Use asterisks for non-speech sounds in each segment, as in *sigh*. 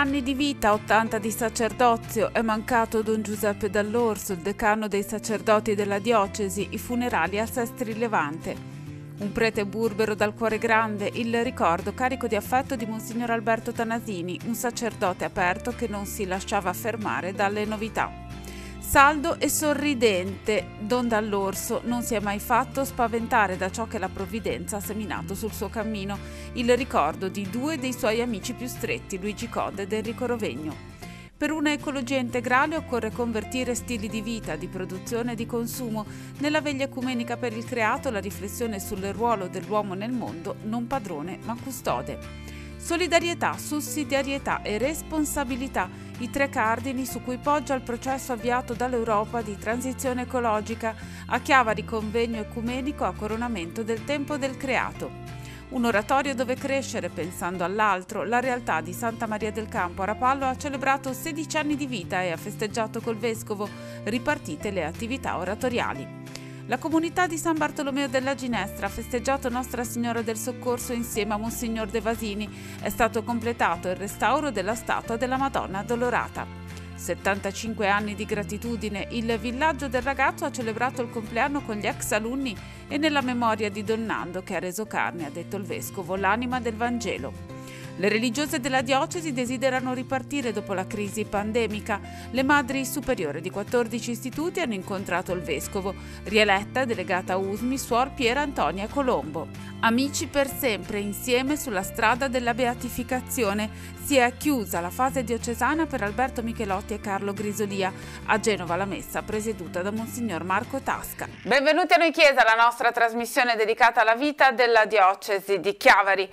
anni di vita, 80 di sacerdozio, è mancato Don Giuseppe Dall'Orso, il decano dei sacerdoti della diocesi, i funerali a Sestri Levante. Un prete burbero dal cuore grande, il ricordo carico di affetto di Monsignor Alberto Tanasini, un sacerdote aperto che non si lasciava fermare dalle novità. Saldo e sorridente, Don Dall'Orso non si è mai fatto spaventare da ciò che la provvidenza ha seminato sul suo cammino, il ricordo di due dei suoi amici più stretti, Luigi Code ed Enrico Rovegno. Per una ecologia integrale occorre convertire stili di vita, di produzione e di consumo. Nella veglia ecumenica per il creato la riflessione sul ruolo dell'uomo nel mondo, non padrone ma custode. Solidarietà, sussidiarietà e responsabilità i tre cardini su cui poggia il processo avviato dall'Europa di transizione ecologica a chiava di convegno ecumenico a coronamento del tempo del creato. Un oratorio dove crescere pensando all'altro, la realtà di Santa Maria del Campo a Rapallo ha celebrato 16 anni di vita e ha festeggiato col vescovo ripartite le attività oratoriali. La comunità di San Bartolomeo della Ginestra ha festeggiato Nostra Signora del Soccorso insieme a Monsignor De Vasini. È stato completato il restauro della statua della Madonna Addolorata. 75 anni di gratitudine, il villaggio del ragazzo ha celebrato il compleanno con gli ex alunni e nella memoria di Donnando che ha reso carne, ha detto il vescovo, l'anima del Vangelo. Le religiose della diocesi desiderano ripartire dopo la crisi pandemica. Le madri superiori di 14 istituti hanno incontrato il vescovo, rieletta delegata USMI Suor Piera Antonia Colombo. Amici per sempre insieme sulla strada della beatificazione. Si è chiusa la fase diocesana per Alberto Michelotti e Carlo Grisolia. A Genova la messa presieduta da Monsignor Marco Tasca. Benvenuti a noi Chiesa, la nostra trasmissione dedicata alla vita della diocesi di Chiavari.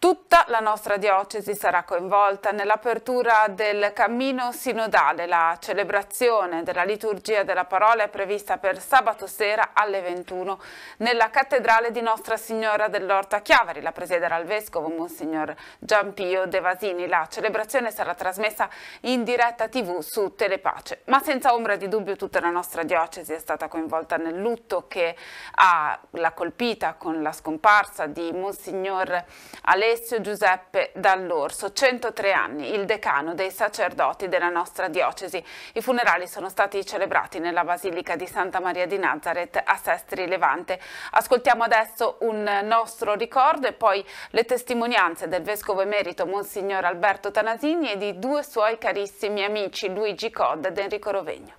Tutta la nostra diocesi sarà coinvolta nell'apertura del cammino sinodale. La celebrazione della liturgia della parola è prevista per sabato sera alle 21 nella cattedrale di Nostra Signora dell'Orta Chiavari. La presiederà il vescovo Monsignor Giampio De Vasini. La celebrazione sarà trasmessa in diretta tv su Telepace. Ma senza ombra di dubbio tutta la nostra diocesi è stata coinvolta nel lutto che l'ha colpita con la scomparsa di Monsignor Ale Alessio Giuseppe Dall'Orso, 103 anni, il decano dei sacerdoti della nostra diocesi. I funerali sono stati celebrati nella Basilica di Santa Maria di Nazareth a Sestri Levante. Ascoltiamo adesso un nostro ricordo e poi le testimonianze del Vescovo Emerito Monsignor Alberto Tanasini e di due suoi carissimi amici Luigi Cod ed Enrico Rovegno.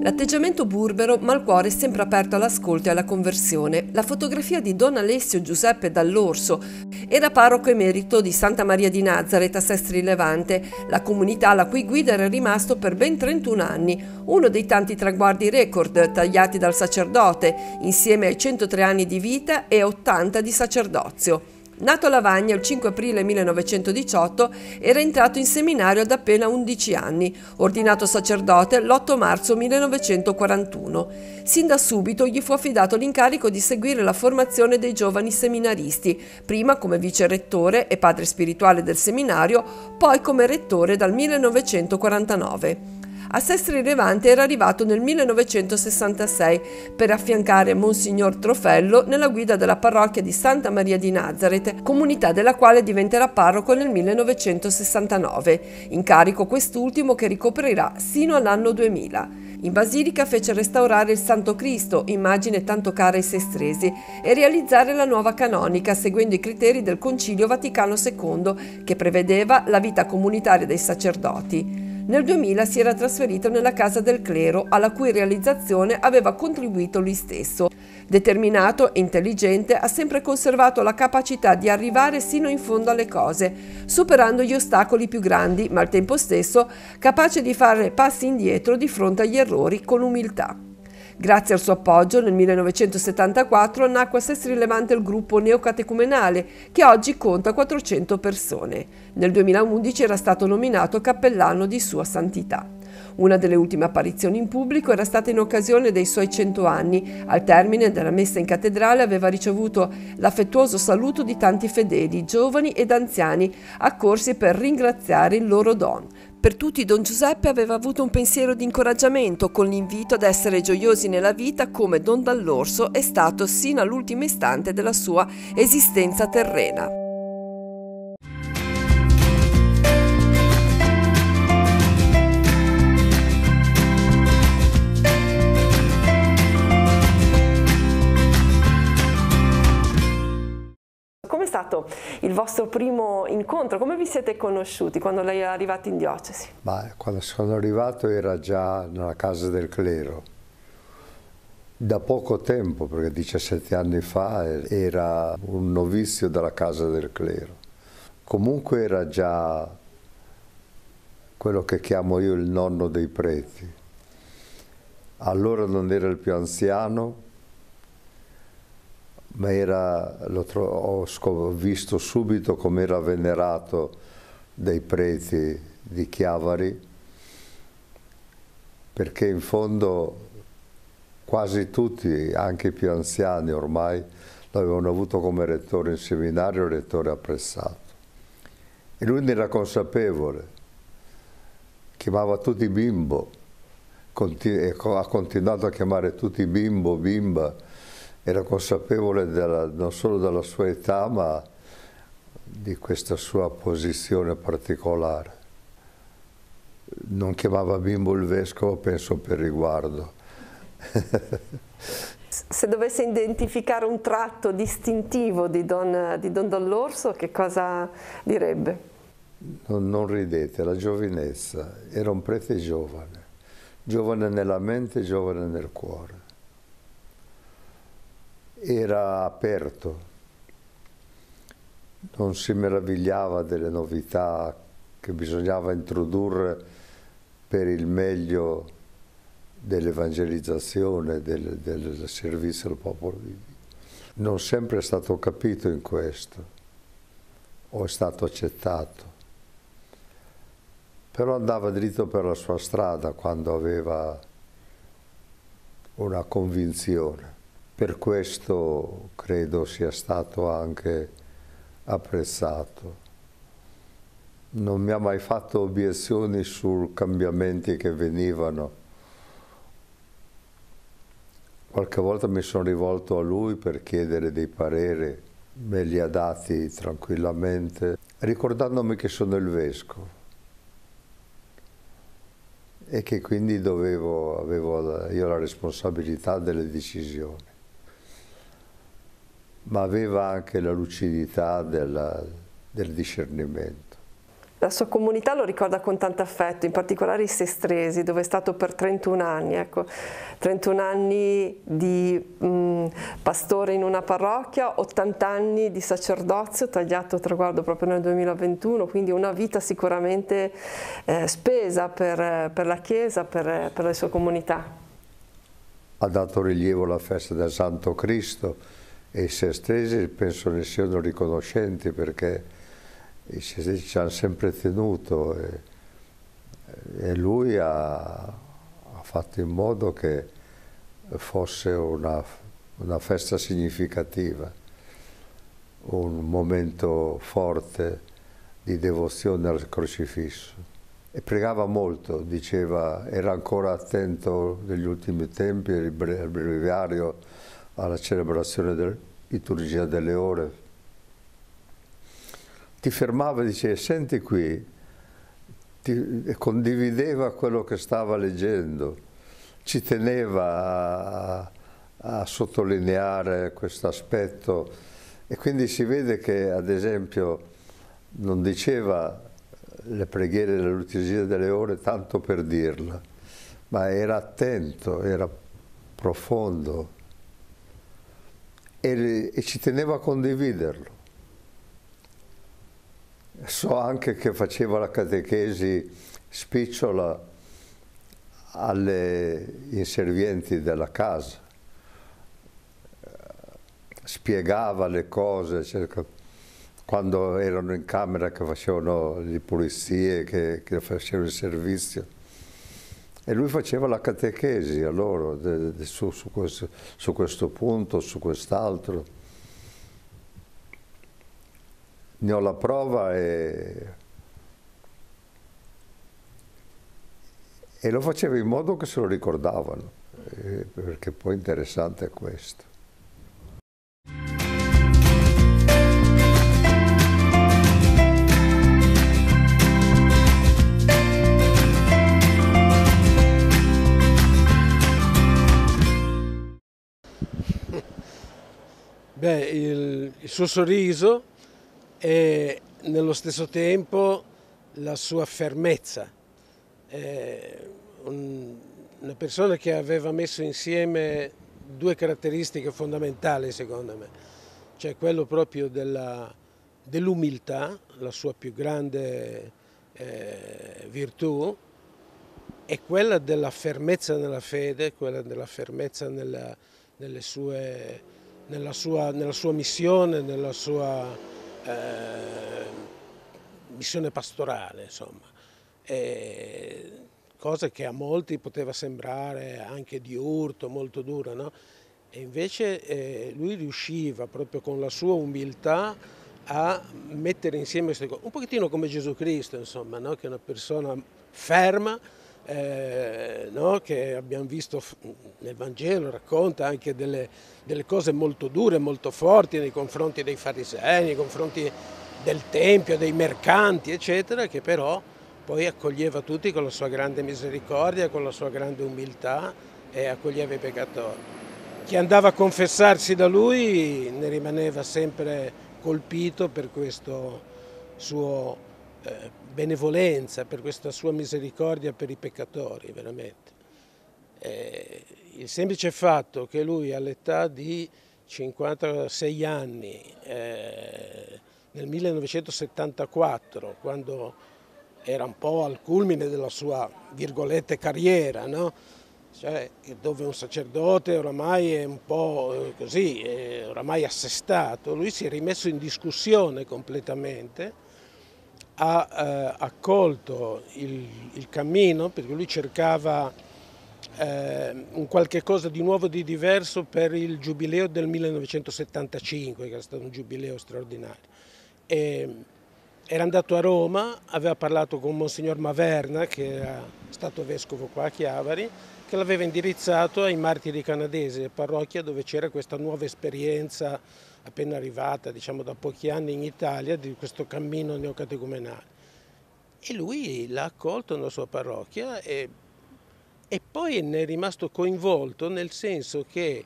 L'atteggiamento burbero, ma il cuore sempre aperto all'ascolto e alla conversione. La fotografia di Don Alessio Giuseppe Dall'Orso era parroco emerito di Santa Maria di Nazareth a Sestri Levante, la comunità la cui guida era rimasto per ben 31 anni, uno dei tanti traguardi record tagliati dal sacerdote, insieme ai 103 anni di vita e 80 di sacerdozio. Nato a Lavagna il 5 aprile 1918, era entrato in seminario ad appena 11 anni, ordinato sacerdote l'8 marzo 1941. Sin da subito gli fu affidato l'incarico di seguire la formazione dei giovani seminaristi, prima come vicerettore e padre spirituale del seminario, poi come rettore dal 1949 a Sestri Levante era arrivato nel 1966 per affiancare Monsignor Trofello nella guida della parrocchia di Santa Maria di Nazareth, comunità della quale diventerà parroco nel 1969, incarico quest'ultimo che ricoprirà sino all'anno 2000. In Basilica fece restaurare il Santo Cristo, immagine tanto cara ai sestresi, e realizzare la nuova canonica seguendo i criteri del Concilio Vaticano II, che prevedeva la vita comunitaria dei sacerdoti. Nel 2000 si era trasferito nella casa del clero, alla cui realizzazione aveva contribuito lui stesso. Determinato e intelligente, ha sempre conservato la capacità di arrivare sino in fondo alle cose, superando gli ostacoli più grandi, ma al tempo stesso capace di fare passi indietro di fronte agli errori con umiltà. Grazie al suo appoggio, nel 1974 nacque a Sestri rilevante il gruppo neocatecumenale, che oggi conta 400 persone. Nel 2011 era stato nominato cappellano di Sua Santità. Una delle ultime apparizioni in pubblico era stata in occasione dei suoi 100 anni. Al termine della messa in cattedrale aveva ricevuto l'affettuoso saluto di tanti fedeli, giovani ed anziani, accorsi per ringraziare il loro don. Per tutti Don Giuseppe aveva avuto un pensiero di incoraggiamento con l'invito ad essere gioiosi nella vita come Don Dall'Orso è stato sino all'ultimo istante della sua esistenza terrena. il vostro primo incontro, come vi siete conosciuti quando lei è arrivato in diocesi? Beh, quando sono arrivato era già nella casa del clero, da poco tempo, perché 17 anni fa era un novizio della casa del clero. Comunque era già quello che chiamo io il nonno dei preti. Allora non era il più anziano, ma era, ho, ho visto subito come era venerato dai preti di Chiavari, perché in fondo quasi tutti, anche i più anziani ormai, l'avevano avuto come rettore in seminario, rettore apprezzato. E lui ne era consapevole, chiamava tutti bimbo, ha continuato a chiamare tutti bimbo, bimba, era consapevole della, non solo della sua età ma di questa sua posizione particolare. Non chiamava bimbo il vescovo, penso per riguardo. Se dovesse identificare un tratto distintivo di Don, di Don Dall'Orso, che cosa direbbe? Non, non ridete, la giovinezza. Era un prete giovane, giovane nella mente, e giovane nel cuore era aperto, non si meravigliava delle novità che bisognava introdurre per il meglio dell'evangelizzazione, del, del servizio al popolo di Dio. Non sempre è stato capito in questo o è stato accettato, però andava dritto per la sua strada quando aveva una convinzione. Per questo credo sia stato anche apprezzato. Non mi ha mai fatto obiezioni sui cambiamenti che venivano. Qualche volta mi sono rivolto a lui per chiedere dei pareri, me li ha dati tranquillamente, ricordandomi che sono il vescovo e che quindi dovevo, avevo io la responsabilità delle decisioni ma aveva anche la lucidità della, del discernimento. La sua comunità lo ricorda con tanto affetto, in particolare i Sestresi, dove è stato per 31 anni. Ecco. 31 anni di mh, mm, pastore in una parrocchia, 80 anni di sacerdozio, tagliato a traguardo proprio nel 2021, quindi una vita sicuramente eh, spesa per, per, la Chiesa, per, per la sua comunità. Ha dato rilievo alla festa del Santo Cristo, e i sestresi penso ne siano riconoscenti perché i sestresi ci hanno sempre tenuto e, e lui ha, ha, fatto in modo che fosse una, una festa significativa, un momento forte di devozione al crocifisso e pregava molto, diceva, era ancora attento negli ultimi tempi al breviario alla celebrazione della liturgia delle ore. Ti fermava e diceva, senti qui, ti, condivideva quello che stava leggendo, ci teneva a, a sottolineare questo aspetto e quindi si vede che ad esempio non diceva le preghiere della liturgia delle ore tanto per dirla, ma era attento, era profondo e, e ci teneva a condividerlo. So anche che faceva la catechesi spicciola alle inservienti della casa, spiegava le cose, cercava quando erano in camera che facevano le pulizie, che, che facevano il servizio e lui faceva la catechesi a loro de, de, su, su, questo, su questo punto, su quest'altro. Ne ho la prova e, e lo faceva in modo che se lo ricordavano, eh, perché poi interessante è questo. Beh, il, il suo sorriso e nello stesso tempo la sua fermezza. Eh, un, una persona che aveva messo insieme due caratteristiche fondamentali secondo me, cioè quello proprio dell'umiltà, la sua più grande eh, virtù, e quella della fermezza nella fede, quella della fermezza nella, nelle sue nella sua, nella sua missione, nella sua eh, missione pastorale, insomma. E, cosa che a molti poteva sembrare anche di urto, molto dura, no? E invece eh, lui riusciva proprio con la sua umiltà a mettere insieme queste cose, un pochettino come Gesù Cristo, insomma, no? che è una persona ferma, eh, no? che abbiamo visto nel Vangelo, racconta anche delle, delle, cose molto dure, molto forti nei confronti dei farisei, nei confronti del Tempio, dei mercanti, eccetera, che però poi accoglieva tutti con la sua grande misericordia, con la sua grande umiltà e accoglieva i peccatori. Chi andava a confessarsi da lui ne rimaneva sempre colpito per questo suo eh, benevolenza, per questa sua misericordia per i peccatori, veramente. Eh, il semplice fatto che lui all'età di 56 anni, eh, nel 1974, quando era un po' al culmine della sua, virgolette, carriera, no? cioè, dove un sacerdote oramai è un po' eh, così, eh, oramai assestato, lui si è rimesso in discussione completamente ha eh, accolto il, il, cammino perché lui cercava eh, un qualche cosa di nuovo, di diverso per il giubileo del 1975, che era stato un giubileo straordinario. E, era andato a Roma, aveva parlato con Monsignor Maverna, che era stato vescovo qua a Chiavari, che l'aveva indirizzato ai martiri canadesi, parrocchia dove c'era questa nuova esperienza appena arrivata diciamo, da pochi anni in Italia di questo cammino neocatecumenale. E lui l'ha accolto nella sua parrocchia e, e poi ne è rimasto coinvolto nel senso che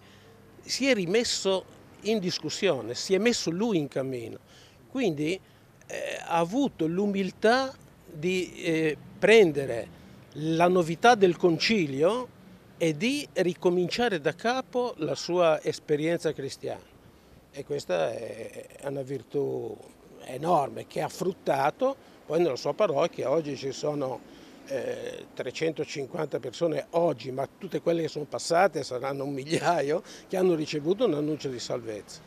si è rimesso in discussione, si è messo lui in cammino. Quindi eh, ha avuto l'umiltà di eh, prendere la novità del concilio e di ricominciare da capo la sua esperienza cristiana e questa è una virtù enorme che ha fruttato poi nella sua parrocchia, oggi ci sono eh, 350 persone oggi, ma tutte quelle che sono passate saranno un migliaio che hanno ricevuto un annuncio di salvezza.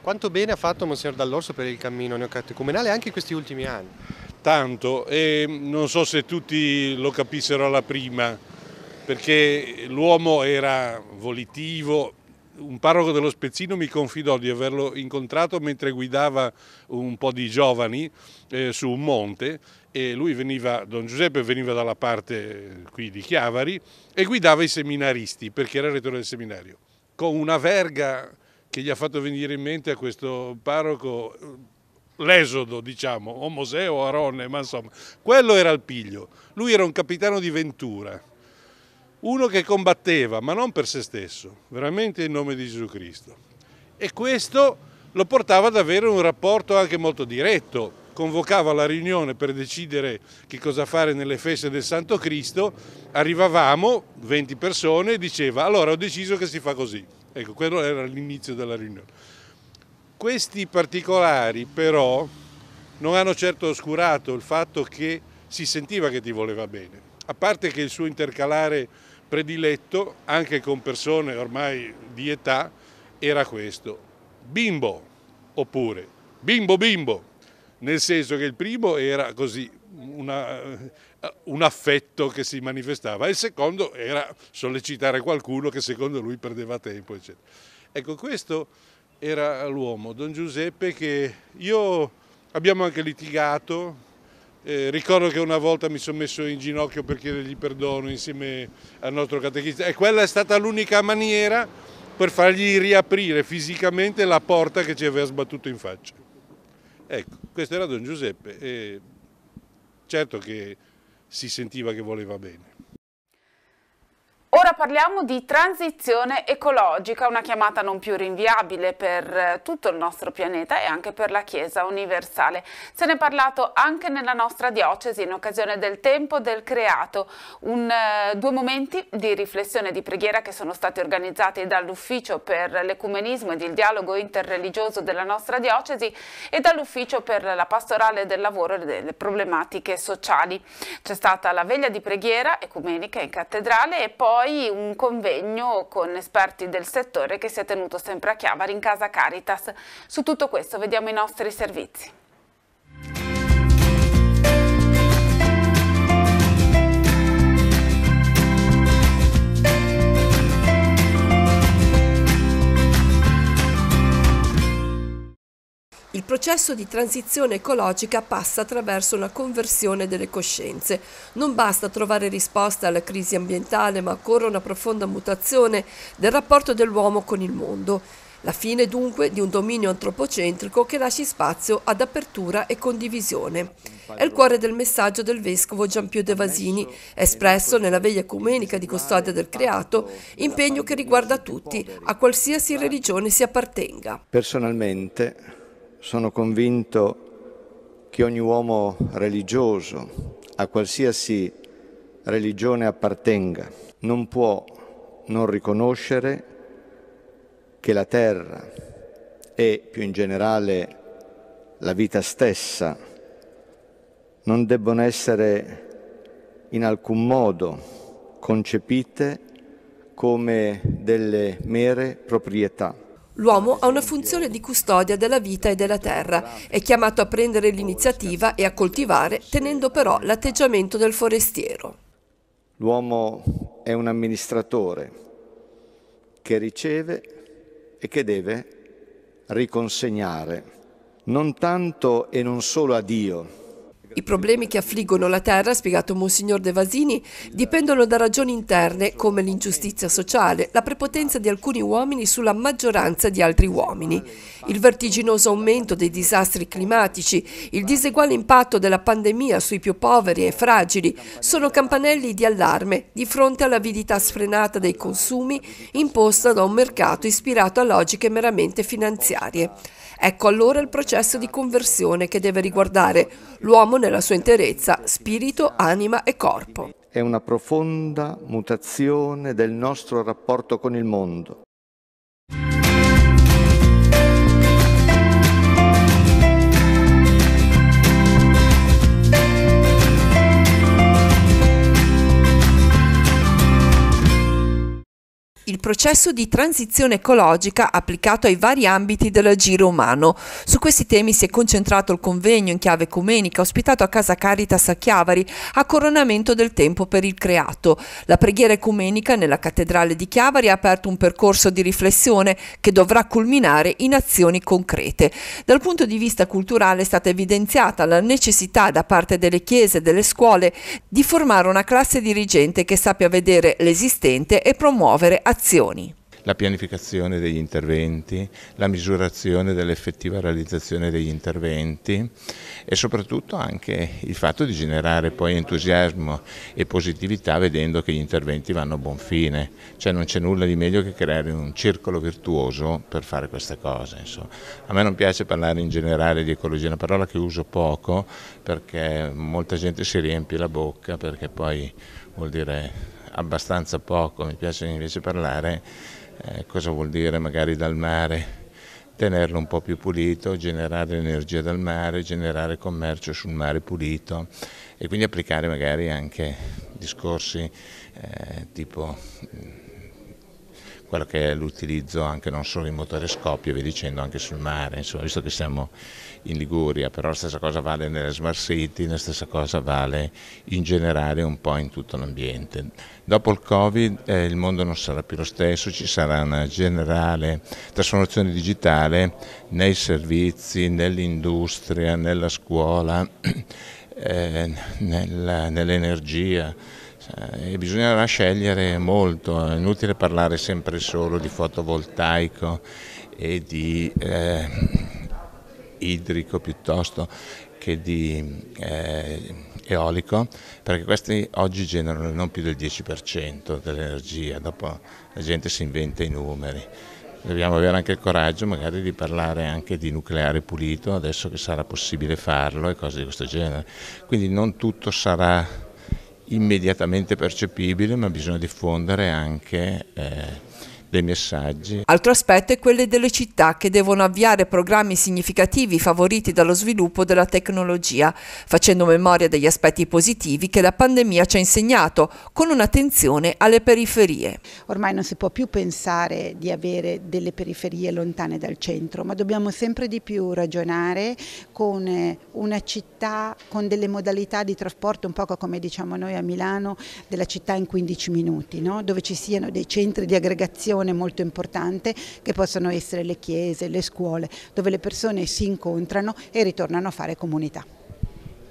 Quanto bene ha fatto Monsignor Dall'Orso per il cammino neocatecumenale anche in questi ultimi anni? Tanto, e non so se tutti lo capissero alla prima, perché l'uomo era volitivo, un parroco dello Spezzino mi confidò di averlo incontrato mentre guidava un po' di giovani eh, su un monte e lui veniva, Don Giuseppe veniva dalla parte eh, qui di Chiavari e guidava i seminaristi perché era rettore del seminario. Con una verga che gli ha fatto venire in mente a questo parroco eh, l'esodo, diciamo, o Mosè o Aronne, ma insomma, quello era il piglio. Lui era un capitano di Ventura uno che combatteva, ma non per se stesso, veramente in nome di Gesù Cristo. E questo lo portava ad avere un rapporto anche molto diretto, convocava la riunione per decidere che cosa fare nelle feste del Santo Cristo, arrivavamo 20 persone e diceva allora ho deciso che si fa così. Ecco, quello era l'inizio della riunione. Questi particolari però non hanno certo oscurato il fatto che si sentiva che ti voleva bene, a parte che il suo intercalare prediletto, anche con persone ormai di età, era questo. Bimbo oppure bimbo bimbo, nel senso che il primo era così una, eh, un affetto che si manifestava, il secondo era sollecitare qualcuno che secondo lui perdeva tempo, eccetera. Ecco, questo era l'uomo, Don Giuseppe, che io abbiamo anche litigato, eh, ricordo che una volta mi sono messo in ginocchio per chiedergli perdono insieme al nostro catechista e quella è stata l'unica maniera per fargli riaprire fisicamente la porta che ci aveva sbattuto in faccia. Ecco, questo era Don Giuseppe e certo che si sentiva che voleva bene. Ora parliamo di transizione ecologica, una chiamata non più rinviabile per eh, tutto il nostro pianeta e anche per la Chiesa universale. Se ne è parlato anche nella nostra diocesi in occasione del Tempo del Creato, un, eh, due momenti di riflessione e di preghiera che sono stati organizzati dall'Ufficio per l'Ecumenismo ed il Dialogo Interreligioso della nostra diocesi e dall'Ufficio per la Pastorale del Lavoro e delle Problematiche Sociali. C'è stata la veglia di preghiera ecumenica in cattedrale e poi poi un convegno con esperti del settore che si è tenuto sempre a Chiavari in casa Caritas. Su tutto questo vediamo i nostri servizi. Il processo di transizione ecologica passa attraverso una conversione delle coscienze. Non basta trovare risposta alla crisi ambientale, ma occorre una profonda mutazione del rapporto dell'uomo con il mondo. La fine dunque di un dominio antropocentrico che lasci spazio ad apertura e condivisione. È il cuore del messaggio del vescovo Giampio De Vasini, espresso nella veglia ecumenica di Custodia del Creato, impegno che riguarda tutti, a qualsiasi religione si appartenga. Personalmente sono convinto che ogni uomo religioso, a qualsiasi religione appartenga, non può non riconoscere che la terra e più in generale la vita stessa non debbono essere in alcun modo concepite come delle mere proprietà, L'uomo ha una funzione di custodia della vita e della terra, è chiamato a prendere l'iniziativa e a coltivare, tenendo però l'atteggiamento del forestiero. L'uomo è un amministratore che riceve e che deve riconsegnare, non tanto e non solo a Dio, i problemi che affliggono la terra, ha spiegato Monsignor De Vasini, dipendono da ragioni interne come l'ingiustizia sociale, la prepotenza di alcuni uomini sulla maggioranza di altri uomini, il vertiginoso aumento dei disastri climatici, il diseguale impatto della pandemia sui più poveri e fragili, sono campanelli di allarme di fronte all'avidità sfrenata dei consumi imposta da un mercato ispirato a logiche meramente finanziarie. Ecco allora il processo di conversione che deve riguardare l'uomo nella sua interezza, spirito, anima e corpo. È una profonda mutazione del nostro rapporto con il mondo. il processo di transizione ecologica applicato ai vari ambiti dell'agire umano. Su questi temi si è concentrato il convegno in chiave ecumenica ospitato a Casa Caritas a Chiavari a coronamento del tempo per il creato. La preghiera ecumenica nella cattedrale di Chiavari ha aperto un percorso di riflessione che dovrà culminare in azioni concrete. Dal punto di vista culturale è stata evidenziata la necessità da parte delle chiese e delle scuole di formare una classe dirigente che sappia vedere l'esistente e promuovere azioni azioni? La pianificazione degli interventi, la misurazione dell'effettiva realizzazione degli interventi e soprattutto anche il fatto di generare poi entusiasmo e positività vedendo che gli interventi vanno a buon fine, cioè non c'è nulla di meglio che creare un circolo virtuoso per fare queste cose. Insomma. A me non piace parlare in generale di ecologia, una parola che uso poco perché molta gente si riempie la bocca perché poi vuol dire abbastanza poco, mi piace invece parlare eh, cosa vuol dire magari dal mare, tenerlo un po' più pulito, generare energia dal mare, generare commercio sul mare pulito e quindi applicare magari anche discorsi eh, tipo quello che è l'utilizzo anche non solo in motorescopio, vi dicendo anche sul mare, insomma, visto che siamo in Liguria, però la stessa cosa vale nelle smart city, la stessa cosa vale in generale un po' in tutto l'ambiente. Dopo il Covid eh, il mondo non sarà più lo stesso, ci sarà una generale trasformazione digitale nei servizi, nell'industria, nella scuola, *clears throat* eh, nell'energia. Eh, e bisognerà scegliere molto, è inutile parlare sempre solo di fotovoltaico e di eh, idrico piuttosto che di eh, eolico, perché questi oggi generano non più del 10% dell'energia, dopo la gente si inventa i numeri. Dobbiamo avere anche il coraggio magari di parlare anche di nucleare pulito, adesso che sarà possibile farlo e cose di questo genere. Quindi non tutto sarà immediatamente percepibile, ma bisogna diffondere anche eh, dei messaggi. Altro aspetto è quello delle città che devono avviare programmi significativi favoriti dallo sviluppo della tecnologia, facendo memoria degli aspetti positivi che la pandemia ci ha insegnato, con un'attenzione alle periferie. Ormai non si può più pensare di avere delle periferie lontane dal centro, ma dobbiamo sempre di più ragionare con eh, una città con delle modalità di trasporto, un po' come diciamo noi a Milano, della città in 15 minuti, no? dove ci siano dei centri di aggregazione un'azione molto importante che possono essere le chiese, le scuole, dove le persone si incontrano e ritornano a fare comunità.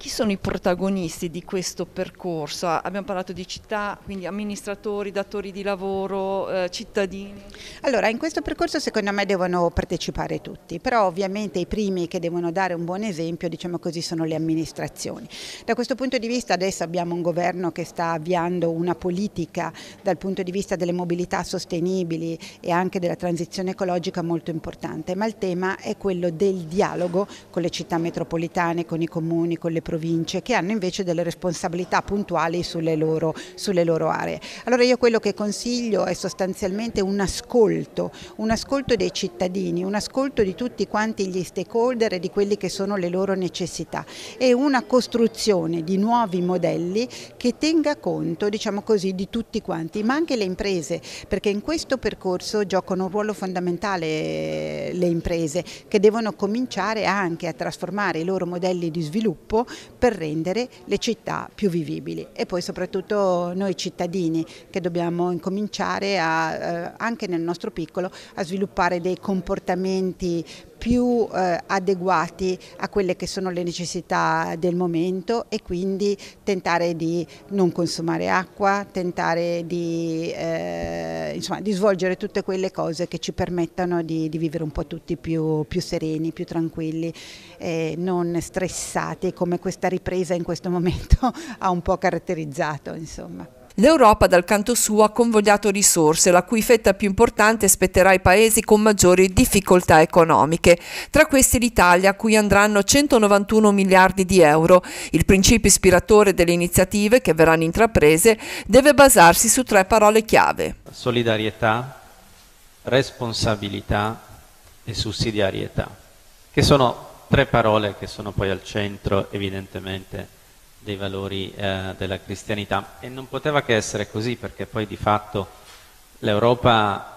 Chi sono i protagonisti di questo percorso? Ah, abbiamo parlato di città, quindi amministratori, datori di lavoro, eh, cittadini. Allora, in questo percorso secondo me devono partecipare tutti, però ovviamente i primi che devono dare un buon esempio, diciamo così, sono le amministrazioni. Da questo punto di vista adesso abbiamo un governo che sta avviando una politica dal punto di vista delle mobilità sostenibili e anche della transizione ecologica molto importante, ma il tema è quello del dialogo con le città metropolitane, con i comuni, con le province province che hanno invece delle responsabilità puntuali sulle loro, sulle loro aree. Allora io quello che consiglio è sostanzialmente un ascolto, un ascolto dei cittadini, un ascolto di tutti quanti gli stakeholder e di quelle che sono le loro necessità e una costruzione di nuovi modelli che tenga conto diciamo così, di tutti quanti, ma anche le imprese, perché in questo percorso giocano un ruolo fondamentale eh, le imprese che devono cominciare anche a trasformare i loro modelli di sviluppo per rendere le città più vivibili e poi soprattutto noi cittadini che dobbiamo incominciare a, eh, anche nel nostro piccolo a sviluppare dei comportamenti più eh, adeguati a quelle che sono le necessità del momento e quindi tentare di non consumare acqua, tentare di, eh, insomma, di svolgere tutte quelle cose che ci permettano di, di vivere un po' tutti più, più sereni, più tranquilli, eh, non stressati come questa ripresa in questo momento *laughs* ha un po' caratterizzato. Insomma. L'Europa dal canto suo ha convogliato risorse, la cui fetta più importante spetterà ai paesi con maggiori difficoltà economiche. Tra questi l'Italia, a cui andranno 191 miliardi di euro. Il principio ispiratore delle iniziative che verranno intraprese deve basarsi su tre parole chiave. Solidarietà, responsabilità e sussidiarietà, che sono tre parole che sono poi al centro evidentemente dei valori eh, della cristianità e non poteva che essere così perché poi di fatto l'Europa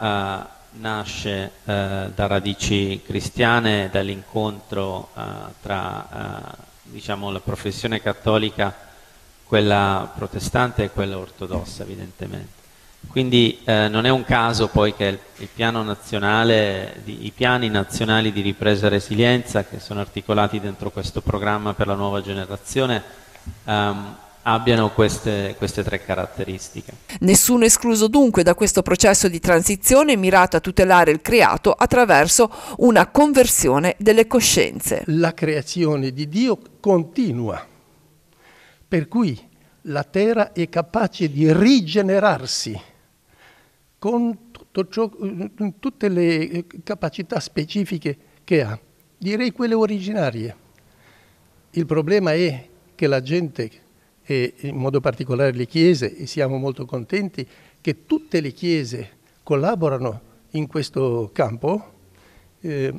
eh, nasce eh, da radici cristiane, dall'incontro eh, tra eh, diciamo, la professione cattolica, quella protestante e quella ortodossa evidentemente. Quindi eh, non è un caso poi che il, il nazionale, di, i piani nazionali di ripresa e resilienza che sono articolati dentro questo programma per la nuova generazione um, abbiano queste, queste, tre caratteristiche. Nessuno escluso dunque da questo processo di transizione mirato a tutelare il creato attraverso una conversione delle coscienze. La creazione di Dio continua, per cui la terra è capace di rigenerarsi con ciò, tutte le eh, capacità specifiche che ha, direi quelle originarie. Il problema è che la gente e in modo particolare le chiese e siamo molto contenti che tutte le chiese collaborano in questo campo, eh,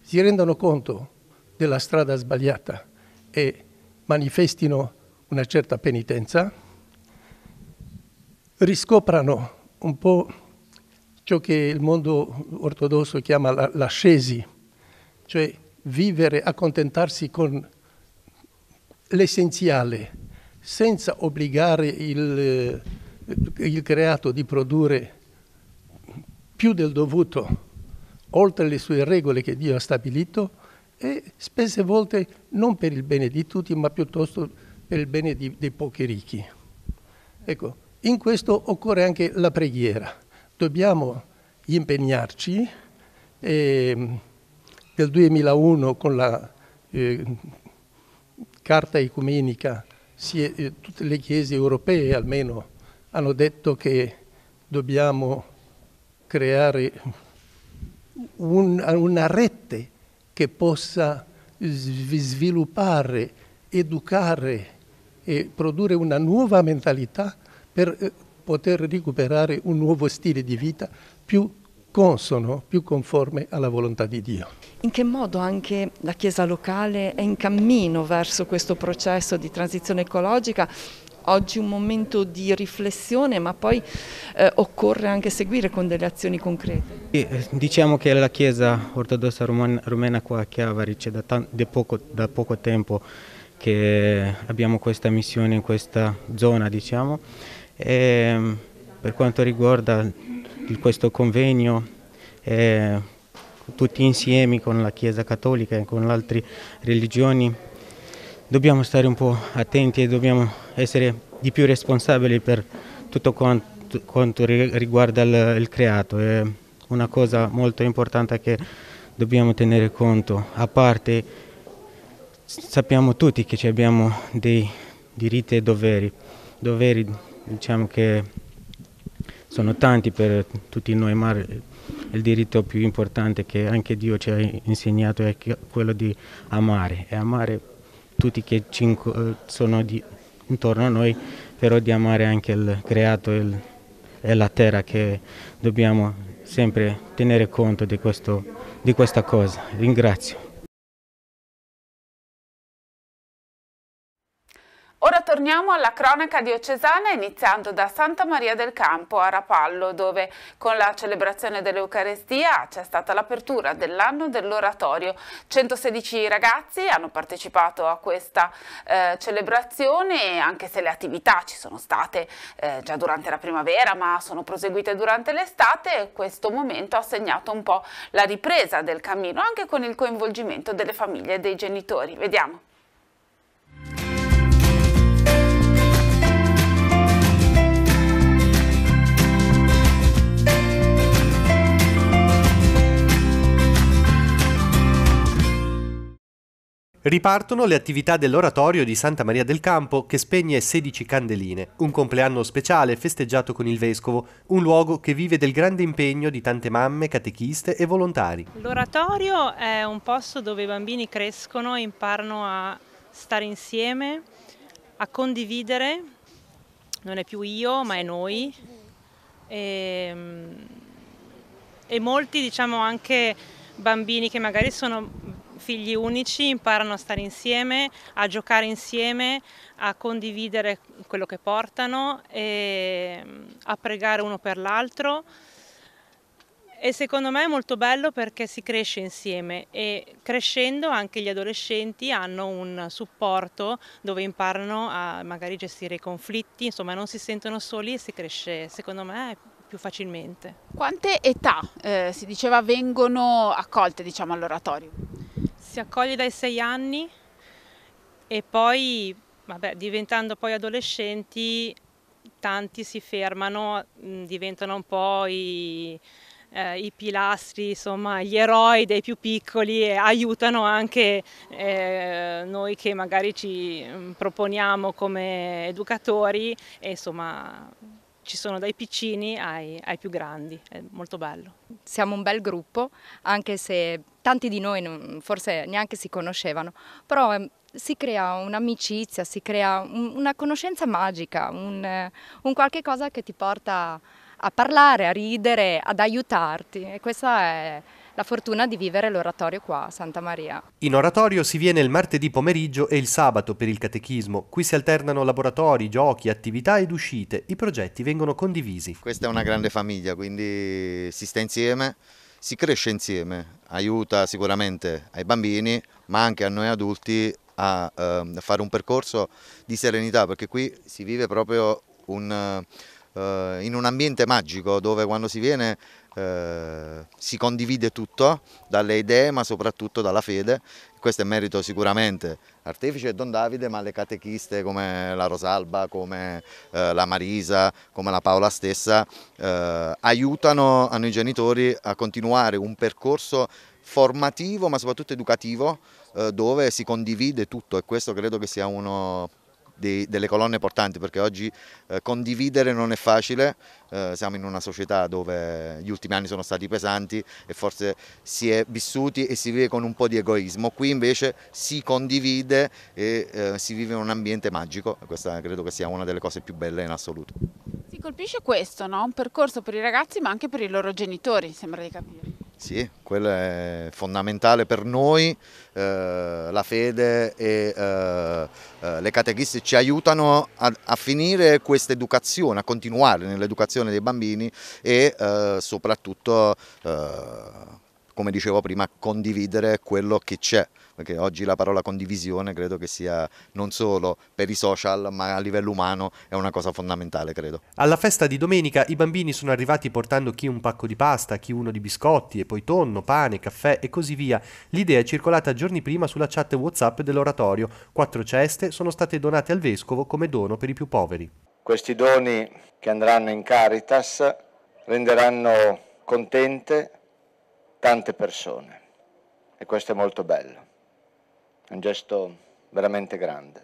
si rendano conto della strada sbagliata e manifestino una certa penitenza, riscoprano un po' ciò che il mondo ortodosso chiama l'ascesi, cioè vivere, accontentarsi con l'essenziale, senza obbligare il, eh, il creato di produrre più del dovuto, oltre le sue regole che Dio ha stabilito, e spesse volte non per il bene di tutti, ma piuttosto per il bene di, dei pochi ricchi. Ecco, in questo occorre anche la preghiera. Dobbiamo impegnarci. E, del 2001 con la eh, carta ecumenica, è, eh, tutte le chiese europee almeno hanno detto che dobbiamo creare un, una rete che possa sviluppare, educare e produrre una nuova mentalità per eh, poter recuperare un nuovo stile di vita più consono, più conforme alla volontà di Dio. In che modo anche la Chiesa locale è in cammino verso questo processo di transizione ecologica? Oggi un momento di riflessione, ma poi eh, occorre anche seguire con delle azioni concrete. Sì, eh, diciamo che la Chiesa ortodossa rumena, rumena qua a Chiavari c'è da, da poco tempo che abbiamo questa missione in questa zona, diciamo. E ehm, per quanto riguarda questo convegno eh, tutti insieme con la Chiesa Cattolica e con le altre religioni dobbiamo stare un po' attenti e dobbiamo essere di più responsabili per tutto quanto, quanto riguarda il, il, creato. È una cosa molto importante che dobbiamo tenere conto. A parte sappiamo tutti che abbiamo dei diritti e doveri, doveri diciamo che sono tanti per tutti noi, ma il diritto più importante che anche Dio ci ha insegnato è quello di amare e amare tutti che eh, sono di, intorno a noi, però di amare anche il creato il, e la terra che dobbiamo sempre tenere conto di, questo, di questa cosa. Ringrazio. Ora torniamo alla cronaca diocesana iniziando da Santa Maria del Campo a Rapallo dove con la celebrazione dell'Eucarestia c'è stata l'apertura dell'anno dell'oratorio. 116 ragazzi hanno partecipato a questa eh, celebrazione anche se le attività ci sono state eh, già durante la primavera ma sono proseguite durante l'estate questo momento ha segnato un po' la ripresa del cammino anche con il coinvolgimento delle famiglie e dei genitori. Vediamo. Ripartono le attività dell'oratorio di Santa Maria del Campo che spegne 16 candeline, un compleanno speciale festeggiato con il vescovo, un luogo che vive del grande impegno di tante mamme, catechiste e volontari. L'oratorio è un posto dove i bambini crescono e imparano a stare insieme, a condividere, non è più io ma è noi. E, ehm, e molti diciamo anche bambini che magari sono figli unici imparano a stare insieme, a giocare insieme, a condividere quello che portano, a pregare uno per l'altro e secondo me è molto bello perché si cresce insieme e crescendo anche gli adolescenti hanno un supporto dove imparano a magari gestire i conflitti, insomma non si sentono soli e si cresce secondo me più facilmente. Quante età eh, si diceva vengono accolte diciamo, all'oratorio? si accoglie dai sei anni e poi, vabbè, diventando poi adolescenti, tanti si fermano, mm, diventano un po' i, eh, i pilastri, insomma, gli eroi dei più piccoli e aiutano anche eh, noi che magari ci mm, proponiamo come educatori e insomma ci sono dai piccini ai, ai, più grandi, è molto bello. Siamo un bel gruppo, anche se tanti di noi non, forse neanche si conoscevano, però ehm, si crea un'amicizia, si crea un, una conoscenza magica, un, un qualche cosa che ti porta a parlare, a ridere, ad aiutarti e questa è la fortuna di vivere l'oratorio qua a Santa Maria. In oratorio si viene il martedì pomeriggio e il sabato per il catechismo. Qui si alternano laboratori, giochi, attività ed uscite. I progetti vengono condivisi. Questa è una grande famiglia, quindi si sta insieme, si cresce insieme, aiuta sicuramente ai bambini, ma anche a noi adulti a eh, fare un percorso di serenità, perché qui si vive proprio un, eh, in un ambiente magico dove quando si viene eh, si condivide tutto, dalle idee ma soprattutto dalla fede. Questo è merito sicuramente Artefice e Don Davide, ma le catechiste come la Rosalba, come eh, la Marisa, come la Paola stessa, eh, aiutano a noi genitori a continuare un percorso formativo ma soprattutto educativo eh, dove si condivide tutto e questo credo che sia uno dei, delle colonne portanti perché oggi eh, condividere non è facile, eh, siamo in una società dove gli ultimi anni sono stati pesanti e forse si è vissuti e si vive con un po' di egoismo, qui invece si condivide e eh, si vive in un ambiente magico, questa credo che sia una delle cose più belle in assoluto. Si colpisce questo, no? un percorso per i ragazzi ma anche per i loro genitori, sembra di capire. Sì, quello è fondamentale per noi, eh, la fede e eh, eh le catechiste ci aiutano a, a finire questa educazione, a continuare nell'educazione dei bambini e eh, soprattutto eh, come dicevo prima, condividere quello che c'è, perché oggi la parola condivisione credo che sia non solo per i social, ma a livello umano è una cosa fondamentale, credo. Alla festa di domenica i bambini sono arrivati portando chi un pacco di pasta, chi uno di biscotti e poi tonno, pane, caffè e così via. L'idea è circolata giorni prima sulla chat WhatsApp dell'oratorio. Quattro ceste sono state donate al vescovo come dono per i più poveri. Questi doni che andranno in Caritas renderanno contente tante persone e questo è molto bello, è un gesto veramente grande.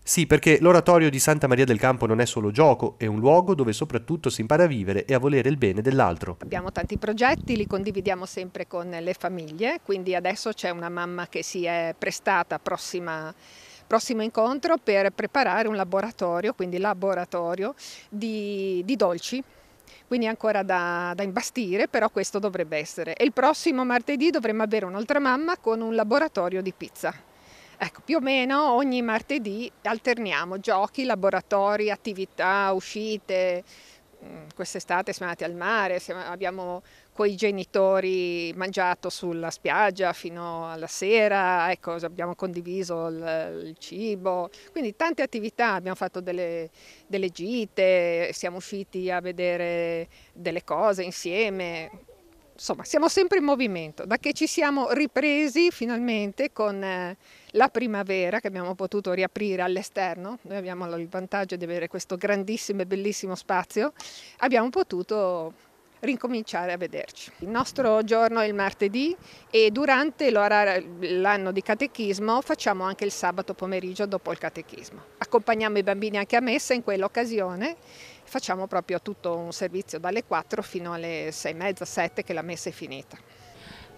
Sì, perché l'oratorio di Santa Maria del Campo non è solo gioco, è un luogo dove soprattutto si impara a vivere e a volere il bene dell'altro. Abbiamo tanti progetti, li condividiamo sempre con le famiglie, quindi adesso c'è una mamma che si è prestata prossima prossimo incontro per preparare un laboratorio, quindi laboratorio di, di dolci quindi ancora da, da imbastire, però questo dovrebbe essere. E il prossimo martedì dovremmo avere un'altra mamma con un laboratorio di pizza. Ecco, più o meno ogni martedì alterniamo giochi, laboratori, attività, uscite. Mm, quest'estate siamo andati al mare, siamo, abbiamo con i genitori mangiato sulla spiaggia fino alla sera, ecco, abbiamo condiviso il, il cibo, quindi tante attività, abbiamo fatto delle, delle gite, siamo usciti a vedere delle cose insieme, insomma siamo sempre in movimento, da che ci siamo ripresi finalmente con eh, la primavera che abbiamo potuto riaprire all'esterno, noi abbiamo il vantaggio di avere questo grandissimo e bellissimo spazio, abbiamo potuto rincominciare a vederci. Il nostro giorno è il martedì e durante l'anno di catechismo facciamo anche il sabato pomeriggio dopo il catechismo. Accompagniamo i bambini anche a messa in quell'occasione, facciamo proprio tutto un servizio dalle 4 fino alle 6 e mezza, 7 che la messa è finita.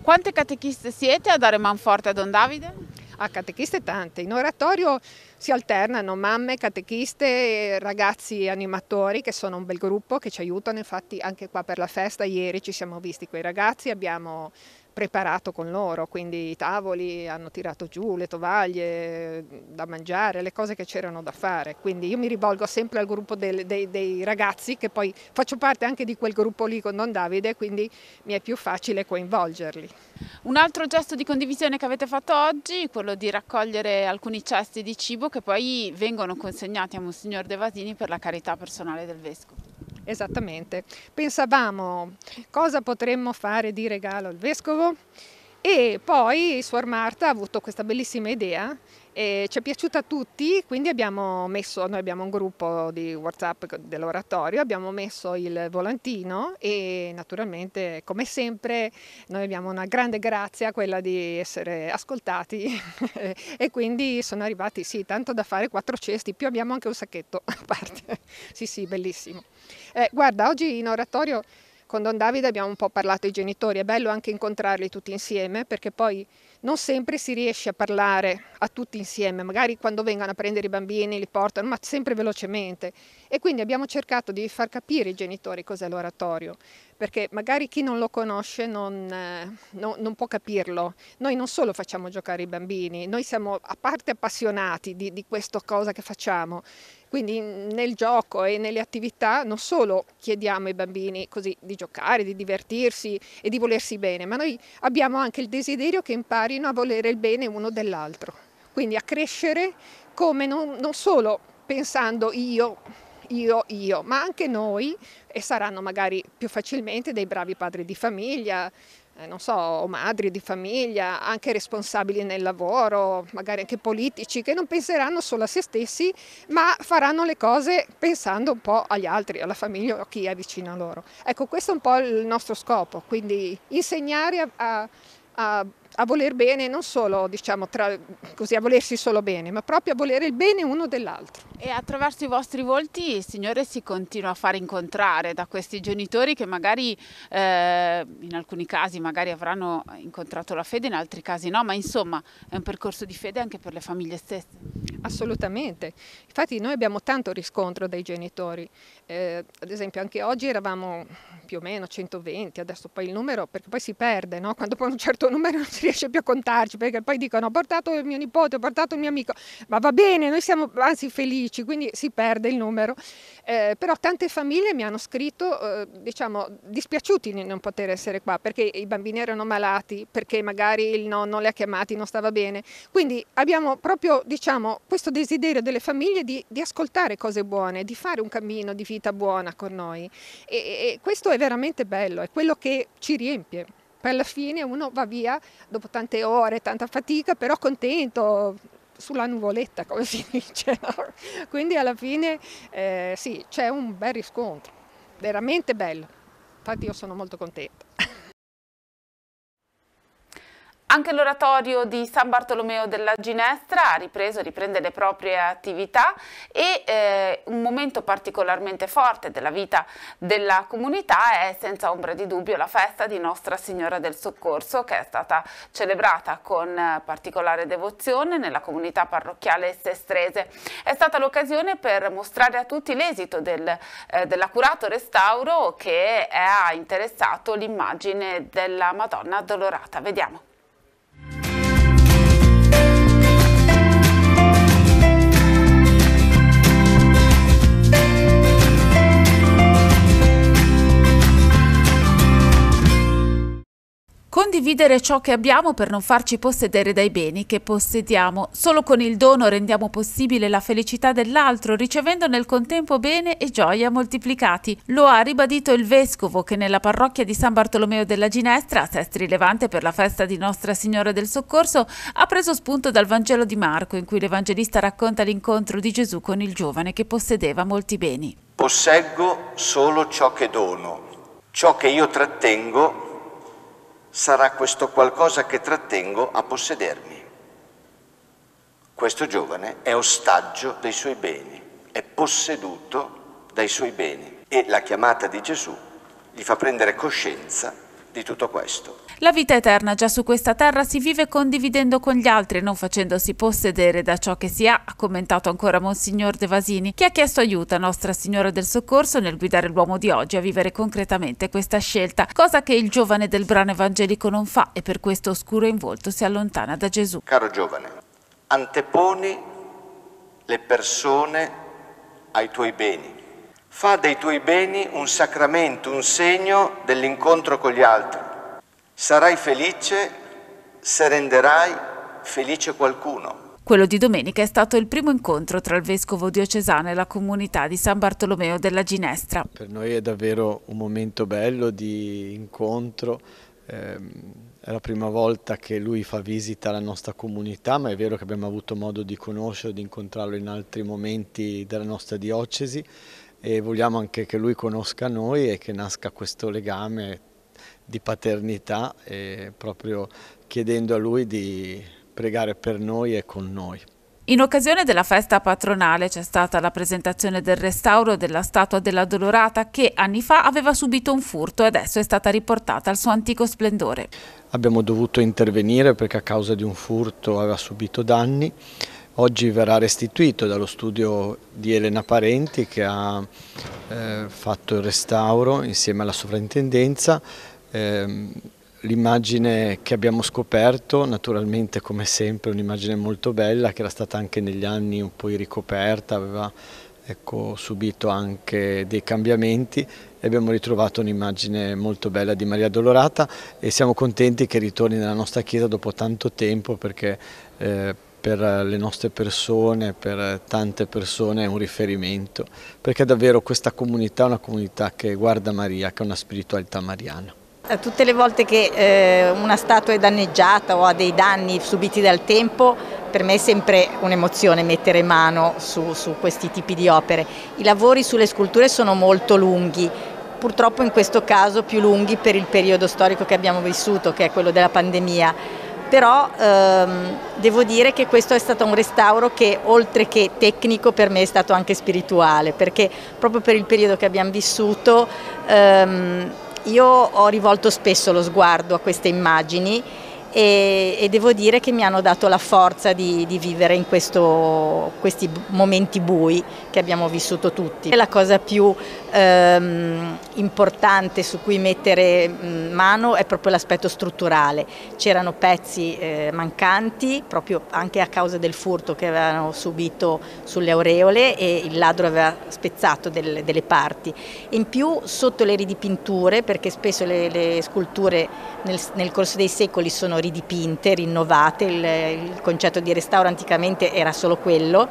Quante catechiste siete ad Aremanforte e a Don Davide? A catechiste tante, in oratorio si alternano mamme, catechiste, ragazzi animatori che sono un bel gruppo che ci aiutano, infatti anche qua per la festa ieri ci siamo visti quei ragazzi, abbiamo preparato con loro, quindi i tavoli hanno tirato giù, le tovaglie da mangiare, le cose che c'erano da fare. Quindi io mi rivolgo sempre al gruppo dei, dei, dei, ragazzi che poi faccio parte anche di quel gruppo lì con Don Davide, quindi mi è più facile coinvolgerli. Un altro gesto di condivisione che avete fatto oggi è quello di raccogliere alcuni cesti di cibo che poi vengono consegnati a Monsignor De Vasini per la carità personale del Vescovo. Esattamente. Pensavamo cosa potremmo fare di regalo al vescovo e poi Suor Marta ha avuto questa bellissima idea e ci è piaciuta a tutti, quindi abbiamo messo, noi abbiamo un gruppo di Whatsapp dell'oratorio, abbiamo messo il volantino e naturalmente come sempre noi abbiamo una grande grazia quella di essere ascoltati *laughs* e quindi sono arrivati sì, tanto da fare quattro cesti, più abbiamo anche un sacchetto a parte. sì, sì, bellissimo. Eh, guarda, oggi in oratorio con Don Davide abbiamo un po' parlato ai genitori, è bello anche incontrarli tutti insieme perché poi non sempre si riesce a parlare a tutti insieme, magari quando vengono a prendere i bambini li portano, ma sempre velocemente. E quindi abbiamo cercato di far capire ai genitori cos'è l'oratorio, perché magari chi non lo conosce non, eh, non, non, può capirlo. Noi non solo facciamo giocare i bambini, noi siamo a parte appassionati di, di questa cosa che facciamo quindi nel gioco e nelle attività non solo chiediamo ai bambini così di giocare, di divertirsi e di volersi bene, ma noi abbiamo anche il desiderio che imparino a volere il bene uno dell'altro, quindi a crescere come non, non solo pensando io io, io, ma anche noi, e saranno magari più facilmente dei bravi padri di famiglia, eh, non so, o madri di famiglia, anche responsabili nel lavoro, magari anche politici, che non penseranno solo a se stessi, ma faranno le cose pensando un po' agli altri, alla famiglia o a chi è vicino a loro. Ecco, questo è un po' il nostro scopo, quindi insegnare a, a, a a voler bene non solo diciamo tra, così a volersi solo bene, ma proprio a volere il bene uno dell'altro. E attraverso i vostri volti il Signore si continua a far incontrare da questi genitori che magari eh, in alcuni casi magari avranno incontrato la fede, in altri casi no, ma insomma è un percorso di fede anche per le famiglie stesse. Assolutamente, infatti noi abbiamo tanto riscontro dai genitori, eh, ad esempio anche oggi eravamo più o meno 120, adesso poi il numero, perché poi si perde, no? quando poi un certo numero non si riesce più a contarci perché poi dicono ho portato il mio nipote, ho portato il mio amico, ma va bene, noi siamo anzi felici, quindi si perde il numero. Eh, però tante famiglie mi hanno scritto, eh, diciamo, dispiaciuti di non poter essere qua perché i bambini erano malati, perché magari il nonno le ha chiamati, non stava bene. Quindi abbiamo proprio diciamo, questo desiderio delle famiglie di, di, ascoltare cose buone, di fare un cammino di vita buona con noi. E, e questo è veramente bello, è quello che ci riempie. Poi alla fine uno va via dopo tante ore, tanta fatica, però contento, sulla nuvoletta, come si *laughs* dice. Quindi alla fine eh, sì, c'è un bel riscontro, veramente bello. Infatti io sono molto contenta. Anche l'oratorio di San Bartolomeo della Ginestra ha ripreso, riprende le proprie attività e eh, un momento particolarmente forte della vita della comunità è senza ombra di dubbio la festa di Nostra Signora del Soccorso che è stata celebrata con particolare devozione nella comunità parrocchiale sestrese. È stata l'occasione per mostrare a tutti l'esito del, eh, dell'accurato restauro che ha interessato l'immagine della Madonna addolorata. Vediamo. dividere ciò che abbiamo per non farci possedere dai beni che possediamo. Solo con il dono rendiamo possibile la felicità dell'altro, ricevendo nel contempo bene e gioia moltiplicati. Lo ha ribadito il vescovo che nella parrocchia di San Bartolomeo della Ginestra, a Sestri Levante per la festa di Nostra Signora del Soccorso, ha preso spunto dal Vangelo di Marco, in cui l'Evangelista racconta l'incontro di Gesù con il giovane che possedeva molti beni. Posseggo solo ciò che dono, ciò che io trattengo sarà questo qualcosa che trattengo a possedermi. Questo giovane è ostaggio dei suoi beni, è posseduto dai suoi beni e la chiamata di Gesù gli fa prendere coscienza di tutto questo. La vita eterna già su questa terra si vive condividendo con gli altri e non facendosi possedere da ciò che si ha, ha commentato ancora Monsignor De Vasini, che ha chiesto aiuto a Nostra Signora del Soccorso nel guidare l'uomo di oggi a vivere concretamente questa scelta, cosa che il giovane del brano evangelico non fa e per questo oscuro in volto si allontana da Gesù. Caro giovane, anteponi le persone ai tuoi beni, Fa dei tuoi beni un sacramento, un segno dell'incontro con gli altri. Sarai felice se renderai felice qualcuno. Quello di domenica è stato il primo incontro tra il Vescovo diocesano e la comunità di San Bartolomeo della Ginestra. Per noi è davvero un momento bello di incontro, ehm, è la prima volta che lui fa visita alla nostra comunità, ma è vero che abbiamo avuto modo di conoscerlo, di incontrarlo in altri momenti della nostra diocesi e vogliamo anche che lui conosca noi e che nasca questo legame di paternità proprio chiedendo a lui di pregare per noi e con noi. In occasione della festa patronale c'è stata la presentazione del restauro della statua della Dolorata che anni fa aveva subito un furto e adesso è stata riportata al suo antico splendore. Abbiamo dovuto intervenire perché a causa di un furto aveva subito danni Oggi verrà restituito dallo studio di Elena Parenti che ha eh, fatto il restauro insieme alla sovrintendenza. Eh, L'immagine che abbiamo scoperto, naturalmente come sempre un'immagine molto bella che era stata anche negli anni un po' ricoperta, aveva ecco, subito anche dei cambiamenti e abbiamo ritrovato un'immagine molto bella di Maria Dolorata e siamo contenti che ritorni nella nostra chiesa dopo tanto tempo perché eh, per eh, le nostre persone, per eh, tante persone è un riferimento, perché davvero questa comunità è una comunità che guarda Maria, che ha una spiritualità mariana. Eh, tutte le volte che eh, una statua è danneggiata o ha dei danni subiti dal tempo, per me è sempre un'emozione mettere mano su, su questi tipi di opere. I lavori sulle sculture sono molto lunghi, purtroppo in questo caso più lunghi per il periodo storico che abbiamo vissuto, che è quello della pandemia però ehm, devo dire che questo è stato un restauro che oltre che tecnico per me è stato anche spirituale, perché proprio per il periodo che abbiamo vissuto ehm, io ho rivolto spesso lo sguardo a queste immagini e, e devo dire che mi hanno dato la forza di, di vivere in questo, questi momenti bui che abbiamo vissuto tutti. La cosa più ehm, importante su cui mettere mm, mano è proprio l'aspetto strutturale. C'erano pezzi eh, mancanti proprio anche a causa del furto che avevano subito sulle aureole e il ladro aveva spezzato del, delle parti. In più sotto le ridipinture, perché spesso le, le sculture nel, nel, corso dei secoli sono ridipinte, rinnovate, il, il concetto di restauro anticamente era solo quello.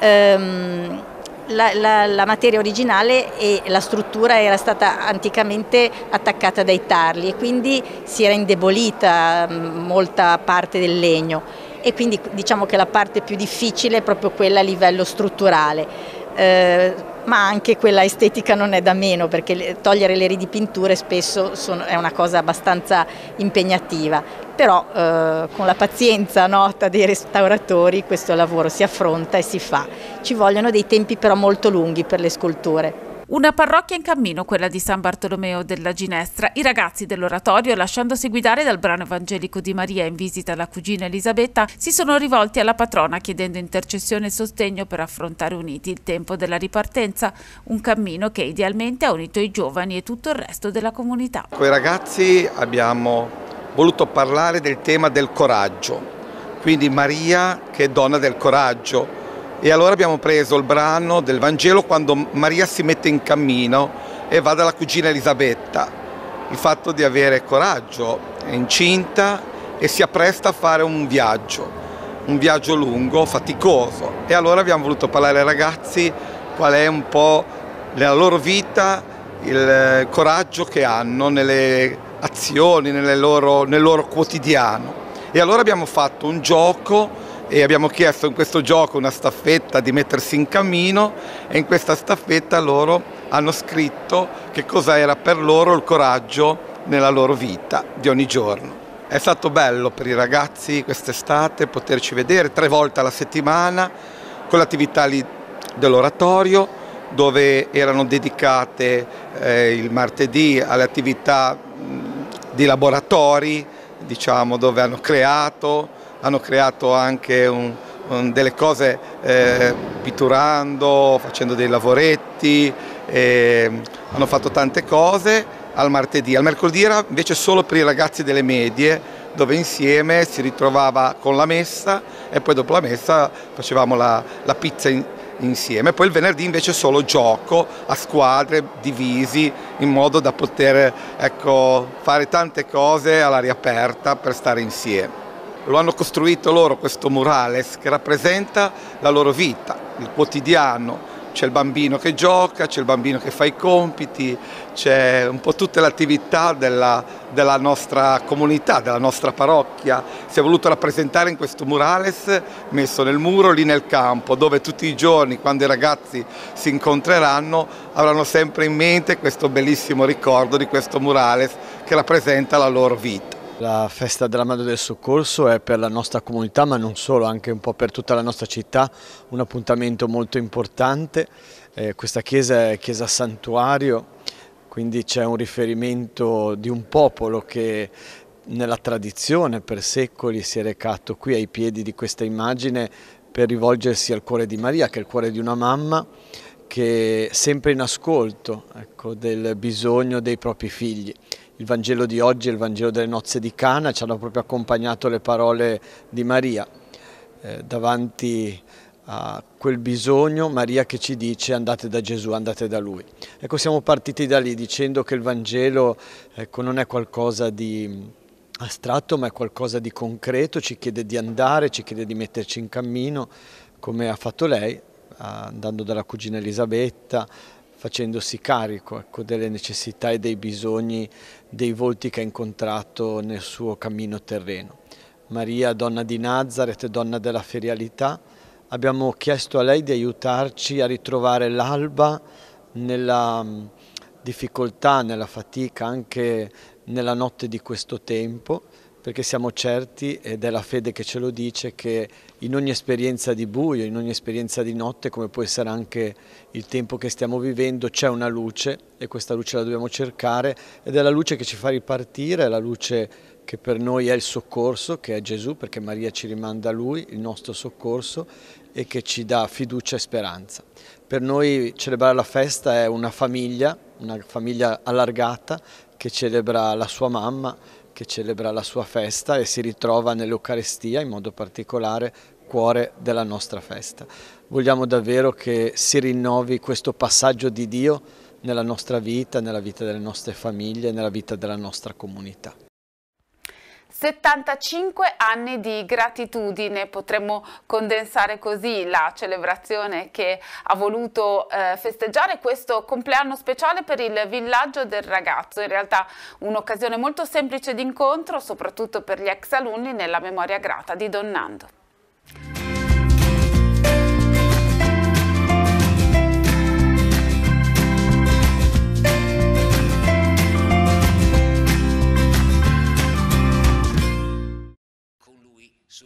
Ehm, la, la, la, materia originale e la struttura era stata anticamente attaccata dai tarli e quindi si era indebolita mm, molta parte del legno e quindi diciamo che la parte più difficile è proprio quella a livello strutturale. Eh, ma anche quella estetica non è da meno perché togliere le ridipinture spesso sono, è una cosa abbastanza impegnativa, però eh, con la pazienza nota *laughs* dei restauratori questo lavoro si affronta e si fa. Ci vogliono dei tempi però molto lunghi per le sculture. Una parrocchia in cammino, quella di San Bartolomeo della Ginestra. I ragazzi dell'oratorio, lasciandosi guidare dal brano evangelico di Maria in visita alla cugina Elisabetta, si sono rivolti alla patrona chiedendo intercessione e sostegno per affrontare uniti il tempo della ripartenza, un cammino che idealmente ha unito i giovani e tutto il resto della comunità. Con i ragazzi abbiamo voluto parlare del tema del coraggio, quindi Maria che è donna del coraggio, e allora abbiamo preso il brano del Vangelo quando Maria si mette in cammino e va dalla cugina Elisabetta. Il fatto di avere coraggio, è incinta e si appresta a fare un viaggio, un viaggio lungo, faticoso. E allora abbiamo voluto parlare ai ragazzi qual è un po' nella loro vita il coraggio che hanno nelle azioni, nelle loro, nel loro quotidiano. E allora abbiamo fatto un gioco e abbiamo chiesto in questo gioco una staffetta di mettersi in cammino e in questa staffetta loro hanno scritto che cosa era per loro il coraggio nella loro vita di ogni giorno. È stato bello per i ragazzi quest'estate poterci vedere tre volte alla settimana con l'attività dell'oratorio dove erano dedicate eh, il martedì alle attività mh, di laboratori diciamo, dove hanno creato, hanno creato anche un, un, delle cose eh, pitturando, facendo dei lavoretti, eh, hanno fatto tante cose al martedì. Al mercoledì era invece solo per i ragazzi delle medie dove insieme si ritrovava con la messa e poi dopo la messa facevamo la, la pizza in, insieme. Poi il venerdì invece solo gioco a squadre divisi in modo da poter ecco, fare tante cose all'aria aperta per stare insieme lo hanno costruito loro questo murales che rappresenta la loro vita, il quotidiano. C'è il bambino che gioca, c'è il bambino che fa i compiti, c'è un po' tutta l'attività della, della, nostra comunità, della nostra parrocchia. Si è voluto rappresentare in questo murales messo nel muro, lì nel campo, dove tutti i giorni, quando i ragazzi si incontreranno, avranno sempre in mente questo bellissimo ricordo di questo murales che rappresenta la loro vita. La festa della Madre del Soccorso è per la nostra comunità, ma non solo, anche un po' per tutta la nostra città, un appuntamento molto importante. Eh, questa chiesa è chiesa santuario, quindi c'è un riferimento di un popolo che nella tradizione per secoli si è recato qui ai piedi di questa immagine per rivolgersi al cuore di Maria, che è il cuore di una mamma, che è sempre in ascolto ecco, del bisogno dei propri figli. Il Vangelo di oggi il Vangelo delle nozze di Cana, ci hanno proprio accompagnato le parole di Maria. Eh, davanti a quel bisogno, Maria che ci dice andate da Gesù, andate da Lui. Ecco, siamo partiti da lì dicendo che il Vangelo ecco, non è qualcosa di astratto, ma è qualcosa di concreto, ci chiede di andare, ci chiede di metterci in cammino, come ha fatto lei, andando dalla cugina Elisabetta, facendosi carico ecco, delle necessità e dei bisogni dei volti che ha incontrato nel suo cammino terreno. Maria, donna di Nazareth, donna della ferialità, abbiamo chiesto a lei di aiutarci a ritrovare l'alba nella mm, difficoltà, nella fatica, anche nella notte di questo tempo perché siamo certi, ed è la fede che ce lo dice, che in ogni esperienza di buio, in ogni esperienza di notte, come può essere anche il tempo che stiamo vivendo, c'è una luce e questa luce la dobbiamo cercare ed è la luce che ci fa ripartire, è la luce che per noi è il soccorso, che è Gesù, perché Maria ci rimanda a Lui, il nostro soccorso, e che ci dà fiducia e speranza. Per noi celebrare la festa è una famiglia, una famiglia allargata che celebra la sua mamma, che celebra la sua festa e si ritrova nell'Eucarestia, in modo particolare cuore della nostra festa. Vogliamo davvero che si rinnovi questo passaggio di Dio nella nostra vita, nella vita delle nostre famiglie, nella vita della nostra comunità. 75 anni di gratitudine, potremmo condensare così la celebrazione che ha voluto eh, festeggiare questo compleanno speciale per il villaggio del ragazzo, in realtà un'occasione molto semplice di incontro soprattutto per gli ex alunni nella memoria grata di Donnando.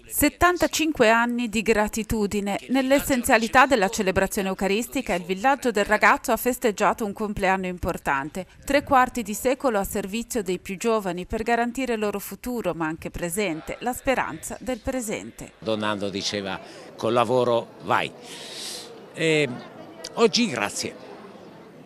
75 anni di gratitudine. Nell'essenzialità della celebrazione eucaristica, il villaggio del ragazzo ha festeggiato un compleanno importante. Tre quarti di secolo a servizio dei più giovani per garantire il loro futuro, ma anche presente, la speranza del presente. Donando diceva, col lavoro vai. E oggi grazie.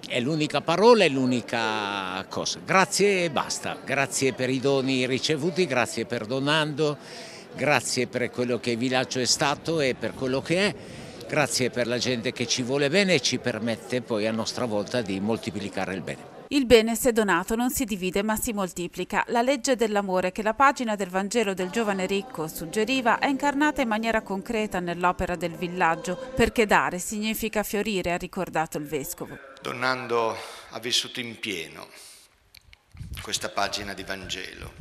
È l'unica parola, è l'unica cosa. Grazie e basta. Grazie per i doni ricevuti, grazie per donando Grazie per quello che il villaggio è stato e per quello che è. Grazie per la gente che ci vuole bene e ci permette poi a nostra volta di moltiplicare il bene. Il bene, se donato, non si divide ma si moltiplica. La legge dell'amore che la pagina del Vangelo del giovane ricco suggeriva è incarnata in maniera concreta nell'opera del villaggio, perché dare significa fiorire, ha ricordato il vescovo. Donando ha vissuto in pieno questa pagina di Vangelo.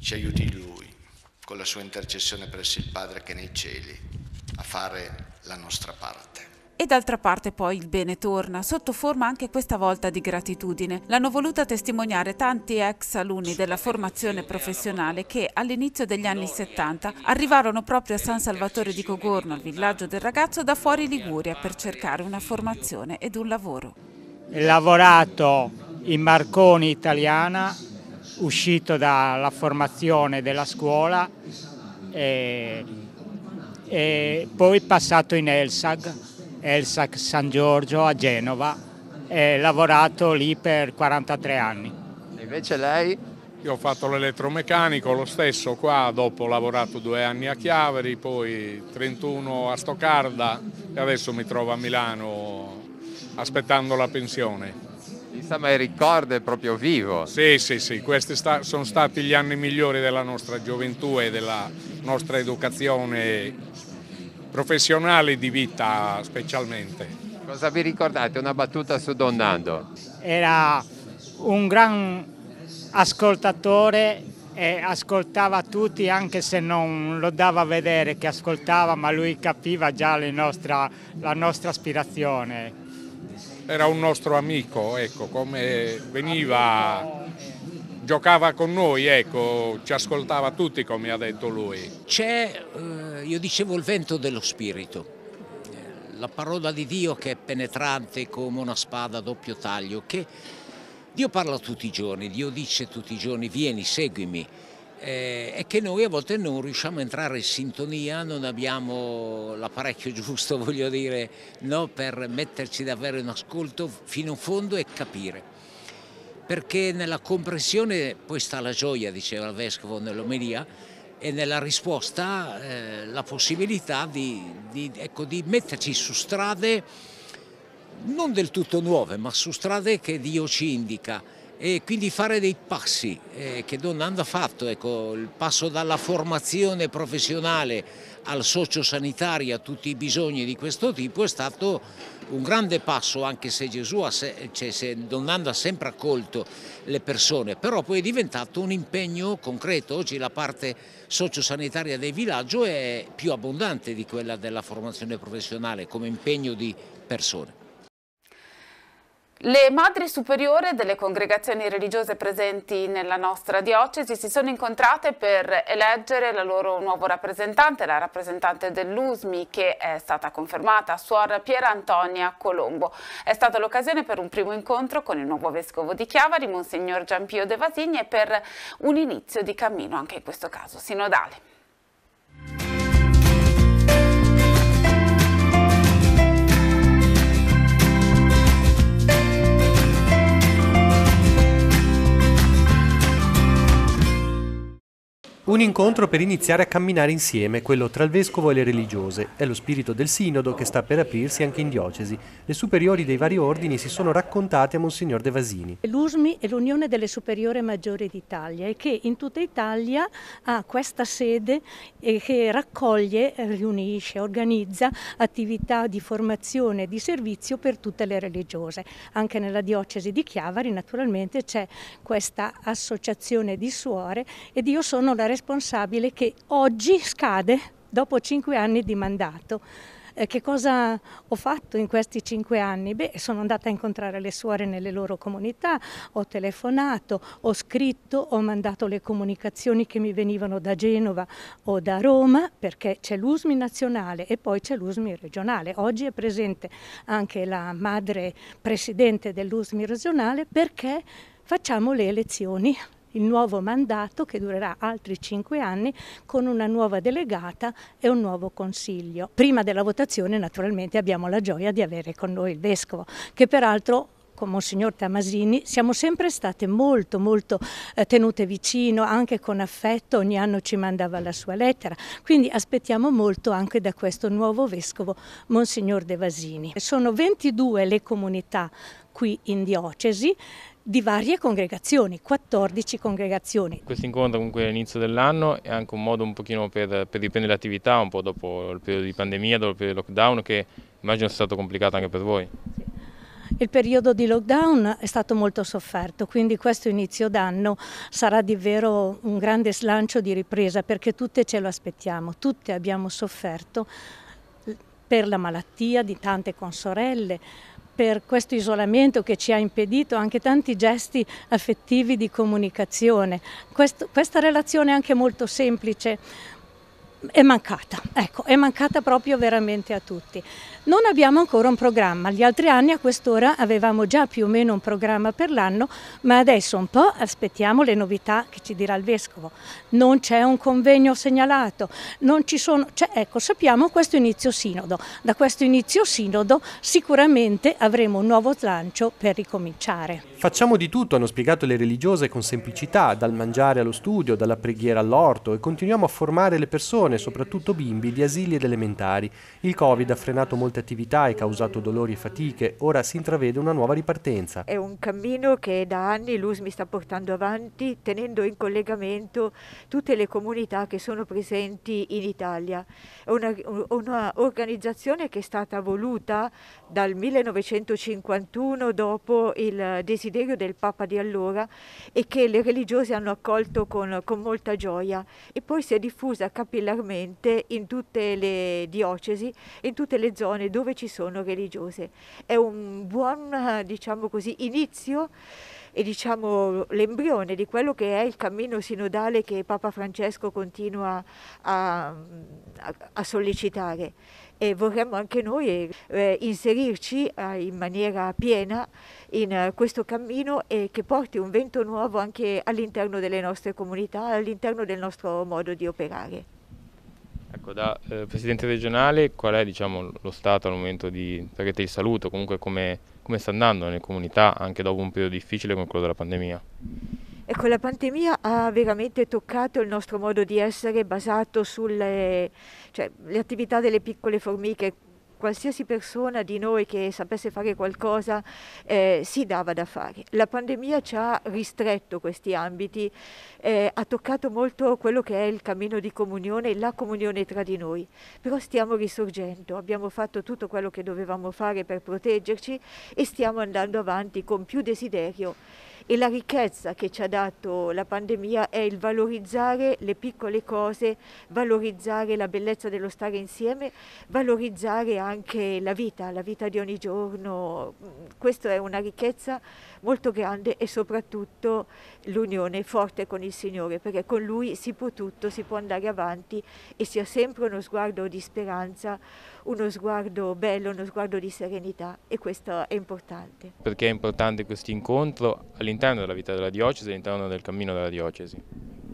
Ci aiuti lui con la sua intercessione presso il Padre che è nei cieli, a fare la nostra parte. E d'altra parte poi il bene torna, sotto forma anche questa volta di gratitudine. L'hanno voluta testimoniare tanti ex alunni della formazione professionale che all'inizio degli anni 70 arrivarono proprio a San Salvatore di Cogorno, al villaggio del ragazzo, da fuori Liguria per cercare una formazione ed un lavoro. Lavorato in Marconi Italiana uscito dalla formazione della scuola e, e poi passato in Elsag, Elsag San Giorgio a Genova e lavorato lì per 43 anni. E invece lei? Io ho fatto l'elettromeccanico, lo stesso qua, dopo ho lavorato due anni a Chiaveri, poi 31 a Stoccarda e adesso mi trovo a Milano aspettando la pensione insomma, il ricordo è proprio vivo. Sì, sì, sì, questi sta- sono stati gli anni migliori della nostra gioventù e della nostra educazione professionale di vita specialmente. Cosa vi ricordate? Una battuta su Don Nando. Era un gran ascoltatore e ascoltava tutti anche se non lo dava a vedere che ascoltava ma lui capiva già nostra, la nostra aspirazione era un nostro amico, ecco, come veniva, giocava con noi, ecco, ci ascoltava tutti come ha detto lui. C'è, eh, io dicevo, il vento dello spirito, la parola di Dio che è penetrante come una spada a doppio taglio, che Dio parla tutti i giorni, Dio dice tutti i giorni vieni, seguimi, eh, è che noi a volte non riusciamo a entrare in sintonia, non abbiamo l'apparecchio *laughs* giusto, voglio dire, no, per metterci davvero in ascolto fino in fondo e capire. Perché nella comprensione poi sta la gioia, diceva il Vescovo nell'Omelia, e nella risposta eh, la possibilità di, di, ecco, di metterci su strade non del tutto nuove, ma su strade che Dio ci indica e quindi fare dei passi eh, che Don Nando ha fatto, ecco, il passo dalla formazione professionale al sociosanitario, a tutti i bisogni di questo tipo è stato un grande passo anche se Gesù, ha se, cioè, se Don Nando ha sempre accolto le persone, però poi è diventato un impegno concreto, oggi la parte socio sanitaria del villaggio è più abbondante di quella della formazione professionale come impegno di persone. Le madri superiore delle congregazioni religiose presenti nella nostra diocesi si sono incontrate per eleggere la loro nuova rappresentante, la rappresentante dell'USMI che è stata confermata, suor Piera Antonia Colombo. È stata l'occasione per un primo incontro con il nuovo vescovo di Chiavari, Monsignor Giampio De Vasigni, e per un inizio di cammino, anche in questo caso sinodale. Un incontro per iniziare a camminare insieme, quello tra il vescovo e le religiose. È lo spirito del sinodo che sta per aprirsi anche in diocesi. Le superiori dei vari ordini si sono raccontate a Monsignor De Vasini. L'USMI è l'Unione delle Superiore Maggiore d'Italia e che in tutta Italia ha questa sede eh, che raccoglie, eh, riunisce, organizza attività di formazione e di servizio per tutte le religiose. Anche nella diocesi di Chiavari naturalmente c'è questa associazione di suore ed io sono la responsabile responsabile che oggi scade dopo cinque anni di mandato. Eh, che cosa ho fatto in questi cinque anni? Beh, sono andata a incontrare le suore nelle loro comunità, ho telefonato, ho scritto, ho mandato le comunicazioni che mi venivano da Genova o da Roma, perché c'è l'USMI nazionale e poi c'è l'USMI regionale. Oggi è presente anche la madre presidente dell'USMI regionale perché facciamo le elezioni il nuovo mandato che durerà altri cinque anni con una nuova delegata e un nuovo consiglio. Prima della votazione naturalmente abbiamo la gioia di avere con noi il Vescovo che peraltro con Monsignor Tamasini, siamo sempre state molto molto eh, tenute vicino, anche con affetto, ogni anno ci mandava la sua lettera, quindi aspettiamo molto anche da questo nuovo vescovo Monsignor De Vasini. Sono 22 le comunità qui in diocesi, di varie congregazioni, 14 congregazioni. Questo incontro comunque all'inizio dell'anno è anche un modo un pochino per, per riprendere l'attività un po' dopo il periodo di pandemia, dopo il periodo di lockdown che immagino sia stato complicato anche per voi. Il periodo di lockdown è stato molto sofferto, quindi questo inizio d'anno sarà davvero un grande slancio di ripresa perché tutte ce lo aspettiamo, tutte abbiamo sofferto per la malattia di tante consorelle, per questo isolamento che ci ha impedito anche tanti gesti affettivi di comunicazione. Questo, questa relazione è anche molto semplice, è mancata, ecco, è mancata proprio veramente a tutti. Non abbiamo ancora un programma, gli altri anni a quest'ora avevamo già più o meno un programma per l'anno, ma adesso un po' aspettiamo le novità che ci dirà il Vescovo. Non c'è un convegno segnalato, non ci sono, cioè, ecco, sappiamo questo inizio sinodo, da questo inizio sinodo sicuramente avremo un nuovo slancio per ricominciare. Facciamo di tutto, hanno spiegato le religiose con semplicità, dal mangiare allo studio, dalla preghiera all'orto e continuiamo a formare le persone persone, soprattutto bimbi, di asili ed elementari. Il Covid ha frenato molte attività e causato dolori e fatiche, ora si intravede una nuova ripartenza. È un cammino che da anni l'US mi sta portando avanti, tenendo in collegamento tutte le comunità che sono presenti in Italia. È un'organizzazione una che è stata voluta dal 1951 dopo il desiderio del Papa di allora e che le religiose hanno accolto con, con molta gioia e poi si è diffusa capillarmente regolarmente in tutte le diocesi, in tutte le zone dove ci sono religiose. È un buon diciamo così, inizio e diciamo l'embrione di quello che è il cammino sinodale che Papa Francesco continua a, a, a sollecitare e vorremmo anche noi eh, inserirci eh, in maniera piena in eh, questo cammino e che porti un vento nuovo anche all'interno delle nostre comunità, all'interno del nostro modo di operare. Ecco, da eh, Presidente regionale qual è diciamo, lo stato al momento di... perché ti saluto, comunque come, come sta andando nelle comunità anche dopo un periodo difficile come quello della pandemia? Ecco, la pandemia ha veramente toccato il nostro modo di essere basato sulle cioè, attività delle piccole formiche qualsiasi persona di noi che sapesse fare qualcosa eh, si dava da fare. La pandemia ci ha ristretto questi ambiti, eh, ha toccato molto quello che è il cammino di comunione, la comunione tra di noi, però stiamo risorgendo, abbiamo fatto tutto quello che dovevamo fare per proteggerci e stiamo andando avanti con più desiderio e la ricchezza che ci ha dato la pandemia è il valorizzare le piccole cose, valorizzare la bellezza dello stare insieme, valorizzare anche la vita, la vita di ogni giorno. Mm, questa è una ricchezza molto grande e soprattutto l'unione forte con il Signore, perché con Lui si può tutto, si può andare avanti e si ha sempre uno sguardo di speranza uno sguardo bello, uno sguardo di serenità e questo è importante. Perché è importante questo incontro all'interno della vita della diocesi, all'interno del cammino della diocesi?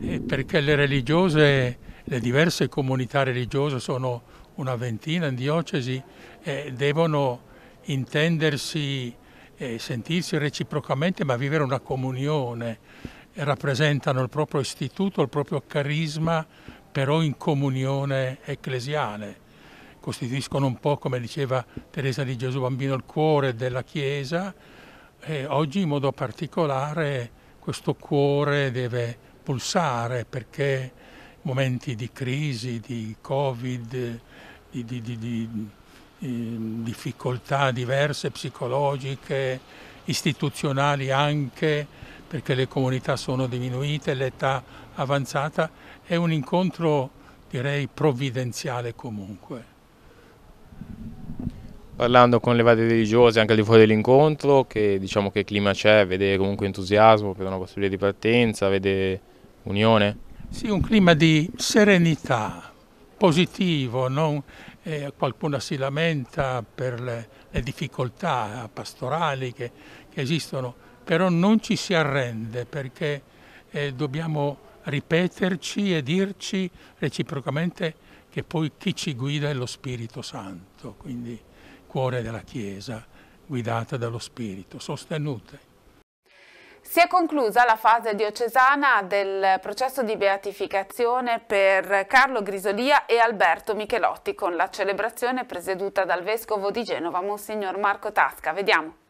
E perché le religiose, le diverse comunità religiose sono una ventina in diocesi eh, devono intendersi e sentirsi reciprocamente ma vivere una comunione rappresentano il proprio istituto, il proprio carisma però in comunione ecclesiale costituiscono un po', come diceva Teresa di Gesù Bambino, il cuore della Chiesa e oggi in modo particolare questo cuore deve pulsare perché momenti di crisi, di Covid, di, di, di, di difficoltà diverse psicologiche, istituzionali anche, perché le comunità sono diminuite, l'età avanzata, è un incontro direi provvidenziale comunque. Parlando con le varie religiose anche al di fuori dell'incontro, che diciamo che clima c'è, vede comunque entusiasmo per una possibilità di partenza, vede unione? Sì, un clima di serenità, positivo, non, eh, qualcuno si lamenta per le, le difficoltà pastorali che, che, esistono, però non ci si arrende perché eh, dobbiamo ripeterci e dirci reciprocamente che poi chi ci guida è lo Spirito Santo, quindi cuore della Chiesa, guidata dallo Spirito, sostenute. Si è conclusa la fase diocesana del processo di beatificazione per Carlo Grisolia e Alberto Michelotti con la celebrazione presieduta dal Vescovo di Genova, Monsignor Marco Tasca. Vediamo.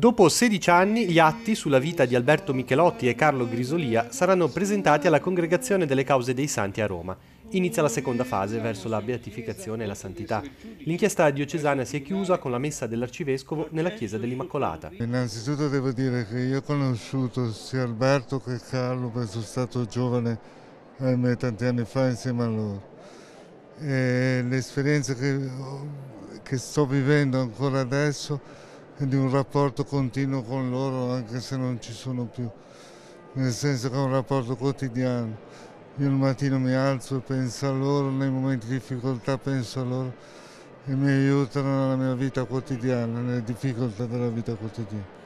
Dopo 16 anni gli atti sulla vita di Alberto Michelotti e Carlo Grisolia saranno presentati alla Congregazione delle Cause dei Santi a Roma. Inizia la seconda fase verso la beatificazione e la santità. L'inchiesta diocesana si è chiusa con la messa dell'arcivescovo nella chiesa dell'Immacolata. Innanzitutto devo dire che io ho conosciuto sia Alberto che Carlo perché sono stato giovane ahimè, eh, tanti anni fa insieme a loro. l'esperienza che, che sto vivendo ancora adesso di un rapporto continuo con loro anche se non ci sono più, nel senso che è un rapporto quotidiano. Io al mattino mi alzo e penso a loro, nei momenti di difficoltà penso a loro e mi aiutano nella mia vita quotidiana, nelle difficoltà della vita quotidiana.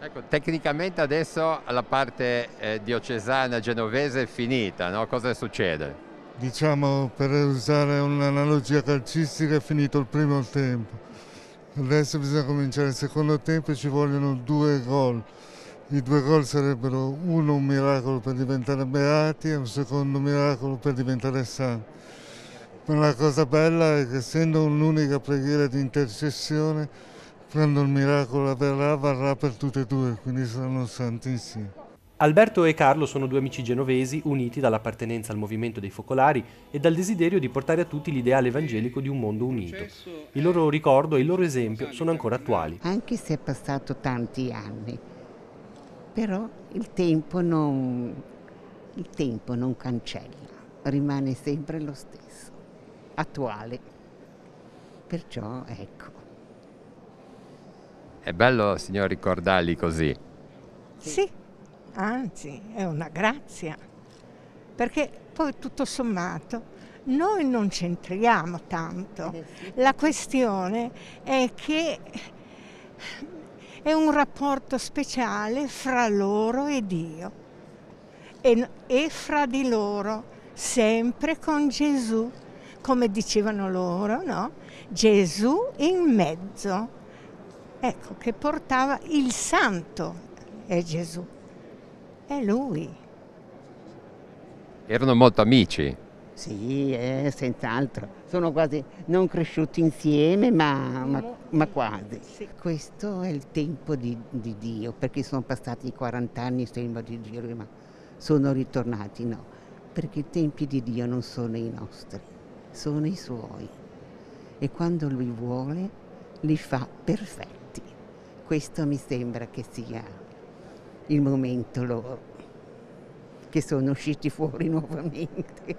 Ecco, tecnicamente adesso la parte eh, diocesana genovese è finita, no? cosa succede? Diciamo, per usare un'analogia calcistica, è finito il primo tempo Adesso bisogna cominciare il secondo tempo e ci vogliono due gol. I due gol sarebbero uno un miracolo per diventare beati e un secondo miracolo per diventare santi. Ma la cosa bella è che essendo un'unica preghiera di intercessione, quando il miracolo avverrà varrà per tutte e due, quindi saranno santissimi. Alberto e Carlo sono due amici genovesi uniti dall'appartenenza al movimento dei focolari e dal desiderio di portare a tutti l'ideale evangelico di un mondo unito. Il loro ricordo e il loro esempio sono ancora attuali. Anche se è passato tanti anni, però il tempo non, il tempo non cancella, rimane sempre lo stesso, attuale. Perciò ecco. È bello, signor, ricordarli così. Sì. sì anzi è una grazia, perché poi tutto sommato noi non c'entriamo tanto, eh la questione è che è un rapporto speciale fra loro e Dio e, e fra di loro, sempre con Gesù, come dicevano loro, no? Gesù in mezzo, ecco, che portava il santo, è Gesù. È lui. Erano molto amici? Sì, eh, senz'altro. Sono quasi non cresciuti insieme, ma, ma, ma quasi. Questo è il tempo di, di, Dio, perché sono passati 40 anni, sembra di giro, ma sono ritornati, no. Perché i tempi di Dio non sono i nostri, sono i suoi. E quando Lui vuole, li fa perfetti. Questo mi sembra che sia il momento loro, che sono usciti fuori *laughs* nuovamente.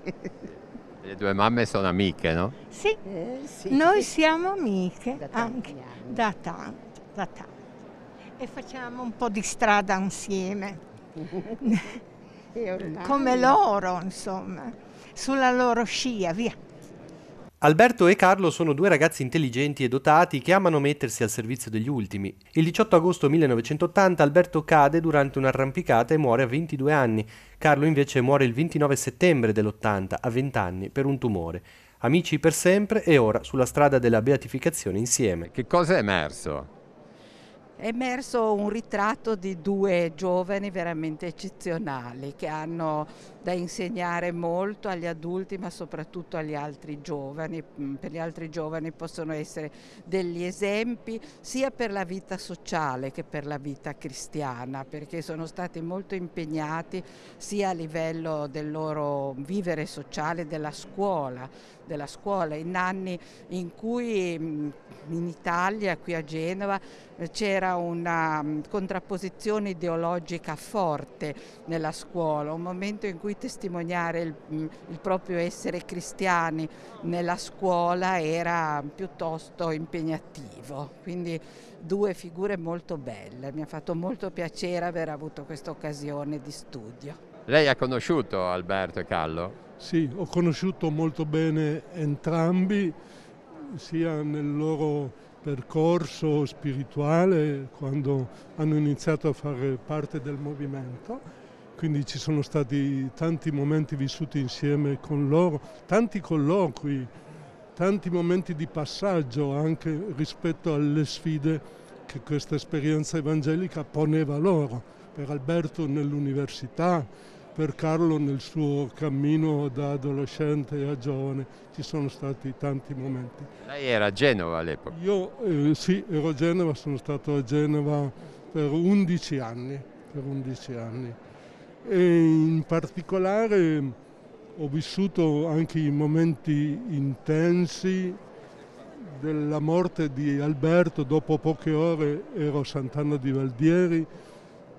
Le due mamme sono amiche, no? Sì, eh, sì. noi siamo amiche da anche anni. da tanto, da tanto. E facciamo un po' di strada insieme, *laughs* come loro, insomma, sulla loro scia, via. Alberto e Carlo sono due ragazzi intelligenti e dotati che amano mettersi al servizio degli ultimi. Il 18 agosto 1980 Alberto cade durante un'arrampicata e muore a 22 anni. Carlo invece muore il 29 settembre dell'80, a 20 anni, per un tumore. Amici per sempre e ora sulla strada della beatificazione insieme. Che cosa è emerso? È emerso un ritratto di due giovani veramente eccezionali che hanno da insegnare molto agli adulti ma soprattutto agli altri giovani, mm, per gli altri giovani possono essere degli esempi sia per la vita sociale che per la vita cristiana perché sono stati molto impegnati sia a livello del loro vivere sociale della scuola, della scuola in anni in cui mm, in Italia, qui a Genova, c'era una mm, contrapposizione ideologica forte nella scuola, un momento in cui testimoniare il, mm, il proprio essere cristiani nella scuola era piuttosto impegnativo, quindi due figure molto belle, mi ha fatto molto piacere aver avuto questa occasione di studio. Lei ha conosciuto Alberto e Callo? Sì, ho conosciuto molto bene entrambi, sia nel loro percorso spirituale quando hanno iniziato a fare parte del movimento quindi ci sono stati tanti momenti vissuti insieme con loro, tanti colloqui, tanti momenti di passaggio anche rispetto alle sfide che questa esperienza evangelica poneva loro, per Alberto nell'università, per Carlo nel suo cammino da adolescente a giovane, ci sono stati tanti momenti. Lei era a Genova all'epoca? Io eh, sì, ero a Genova, sono stato a Genova per 11 anni. Per 11 anni e in particolare ho vissuto anche i momenti intensi della morte di Alberto, dopo poche ore ero a Sant'Anna di Valdieri,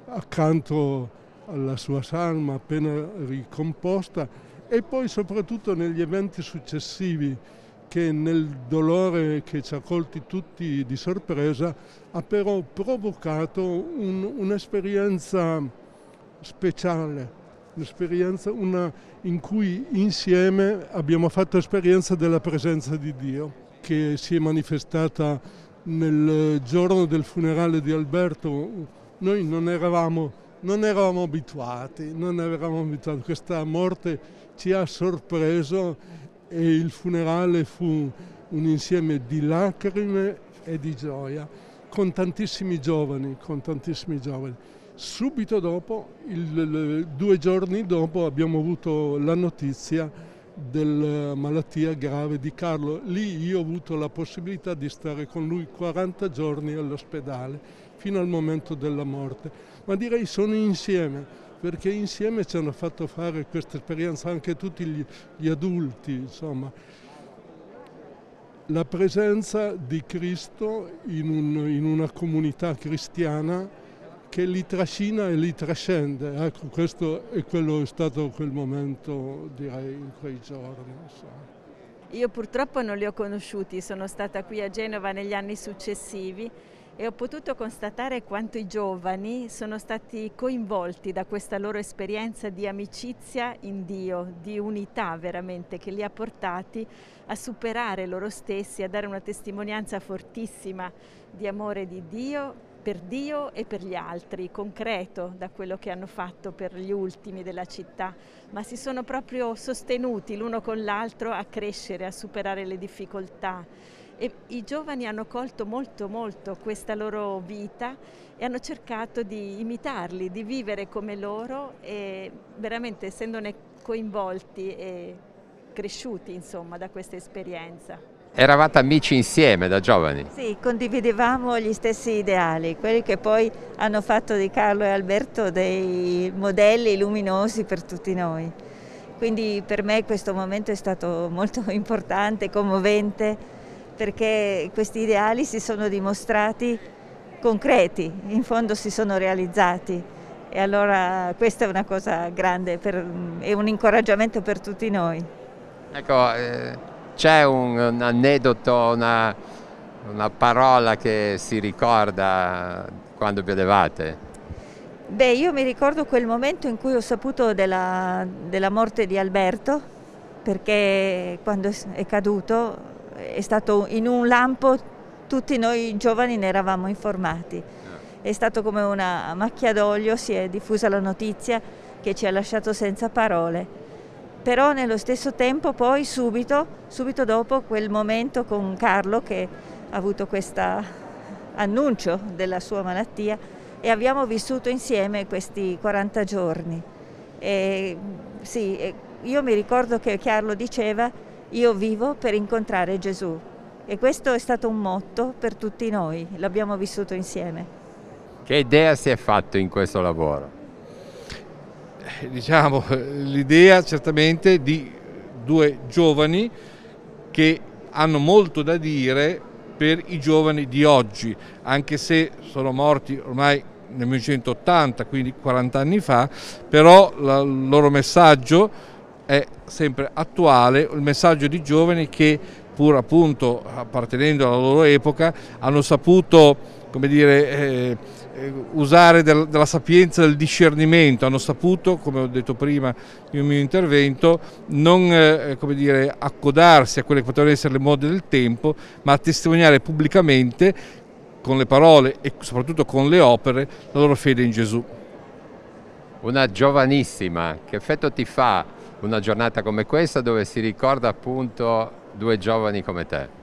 accanto alla sua salma appena ricomposta e poi soprattutto negli eventi successivi che nel dolore che ci ha colti tutti di sorpresa ha però provocato un, un'esperienza speciale, un'esperienza una, in cui insieme abbiamo fatto esperienza della presenza di Dio che si è manifestata nel giorno del funerale di Alberto. Noi non eravamo, non eravamo abituati, non eravamo abituati. Questa morte ci ha sorpreso e il funerale fu un insieme di lacrime e di gioia con tantissimi giovani, con tantissimi giovani. Subito dopo, il, due giorni dopo, abbiamo avuto la notizia della eh, malattia grave di Carlo. Lì io ho avuto la possibilità di stare con lui 40 giorni all'ospedale fino al momento della morte. Ma direi sono insieme, perché insieme ci hanno fatto fare questa esperienza anche tutti gli, gli adulti, insomma la presenza di Cristo in, un, in, una comunità cristiana che li trascina e li trascende. Ecco, questo è quello è stato quel momento, direi, in quei giorni. So. Io purtroppo non li ho conosciuti, sono stata qui a Genova negli anni successivi e ho potuto constatare quanto i giovani sono stati coinvolti da questa loro esperienza di amicizia in Dio, di unità veramente che li ha portati a superare loro stessi, a dare una testimonianza fortissima di amore di Dio per Dio e per gli altri, concreto da quello che hanno fatto per gli ultimi della città, ma si sono proprio sostenuti l'uno con l'altro a crescere, a superare le difficoltà. E I giovani hanno colto molto molto questa loro vita e hanno cercato di imitarli, di vivere come loro e veramente essendone coinvolti e cresciuti insomma da questa esperienza. Eravate amici insieme da giovani? Sì, condividevamo gli stessi ideali, quelli che poi hanno fatto di Carlo e Alberto dei modelli luminosi per tutti noi. Quindi per me questo momento è stato molto *laughs* importante, commovente, perché questi ideali si sono dimostrati concreti, in fondo si sono realizzati e allora questa è una cosa grande, per, è mm, un incoraggiamento per tutti noi. Ecco, eh c'è un, un, aneddoto, una, una parola che si ricorda quando vi Beh, io mi ricordo quel momento in cui ho saputo della, della, morte di Alberto, perché quando è caduto è stato in un lampo, tutti noi giovani ne eravamo informati. Eh. È stato come una macchia d'olio, si è diffusa la notizia che ci ha lasciato senza parole però nello stesso tempo poi subito, subito dopo quel momento con Carlo che ha avuto questo annuncio della sua malattia e abbiamo vissuto insieme questi 40 giorni. E, sì, io mi ricordo che Carlo diceva io vivo per incontrare Gesù e questo è stato un motto per tutti noi, l'abbiamo vissuto insieme. Che idea si è fatto in questo lavoro? Eh, diciamo, l'idea certamente di due giovani che hanno molto da dire per i giovani di oggi, anche se sono morti ormai nel 1980, quindi 40 anni fa, però il loro messaggio è sempre attuale, il messaggio di giovani che pur appunto appartenendo alla loro epoca hanno saputo, come dire, eh, eh, usare del, della sapienza del discernimento, hanno saputo, come ho detto prima nel mio intervento, non eh, eh dire, accodarsi a quelle che potevano essere le mode del tempo, ma testimoniare pubblicamente con le parole e soprattutto con le opere la loro fede in Gesù. Una giovanissima, che effetto ti fa una giornata come questa dove si ricorda appunto due giovani come te?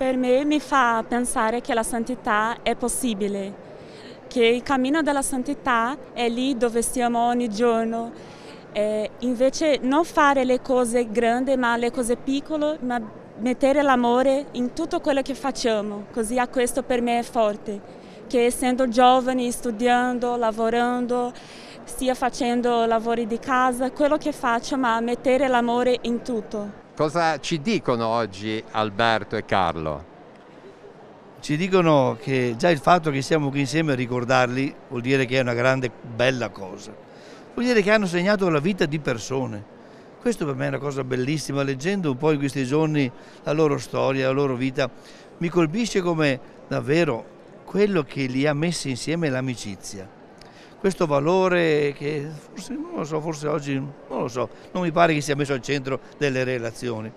Per me mi fa pensare che la santità è possibile, che il cammino della santità è lì dove stiamo ogni giorno. E invece non fare le cose grandi ma le cose piccole, ma mettere l'amore in tutto quello che facciamo, così a questo per me è forte, che essendo giovani, studiando, lavorando, stia facendo lavori di casa, quello che faccio, ma mettere l'amore in tutto. Cosa ci dicono oggi Alberto e Carlo? Ci dicono che già il fatto che siamo qui insieme a ricordarli vuol dire che è una grande, bella cosa. Vuol dire che hanno segnato la vita di persone. Questo per me è una cosa bellissima, leggendo un po' in questi giorni la loro storia, la loro vita, mi colpisce come davvero quello che li ha messi insieme è l'amicizia questo valore che forse, non so, forse oggi non lo so, non mi pare che sia messo al centro delle relazioni.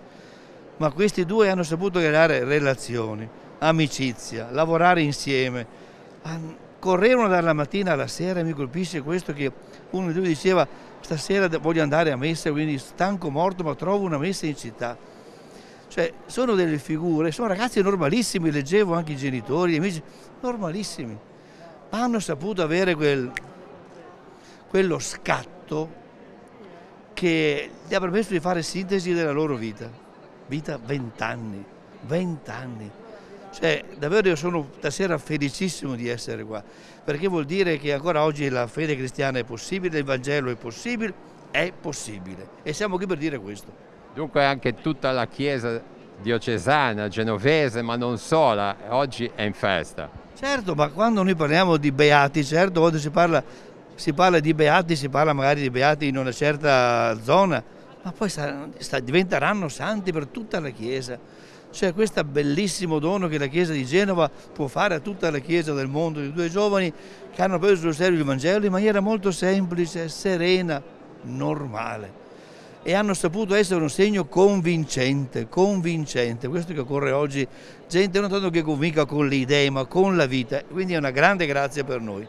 Ma questi due hanno saputo creare relazioni, amicizia, lavorare insieme. Correvano dalla mattina alla sera e mi colpisce questo che uno di due diceva stasera voglio andare a messa, quindi stanco morto ma trovo una messa in città. Cioè sono delle figure, sono ragazzi normalissimi, leggevo anche i genitori, gli amici, normalissimi. Ma hanno saputo avere quel quello scatto che gli ha permesso di fare sintesi della loro vita. Vita vent'anni, vent'anni. Cioè, davvero io sono stasera felicissimo di essere qua, perché vuol dire che ancora oggi la fede cristiana è possibile, il Vangelo è possibile, è possibile. E siamo qui per dire questo. Dunque anche tutta la Chiesa diocesana, genovese, ma non sola, oggi è in festa. Certo, ma quando noi parliamo di beati, certo, quando si parla si parla di beati, si parla magari di beati in una certa zona, ma poi diventeranno santi per tutta la Chiesa. Cioè questo bellissimo dono che la Chiesa di Genova può fare a tutta la Chiesa del mondo, di due giovani che hanno preso sul serio il Vangelo in maniera molto semplice, serena, normale. E hanno saputo essere un segno convincente, convincente. Questo che occorre oggi, gente non tanto che convinca con le idee, ma con la vita. Quindi è una grande grazia per noi.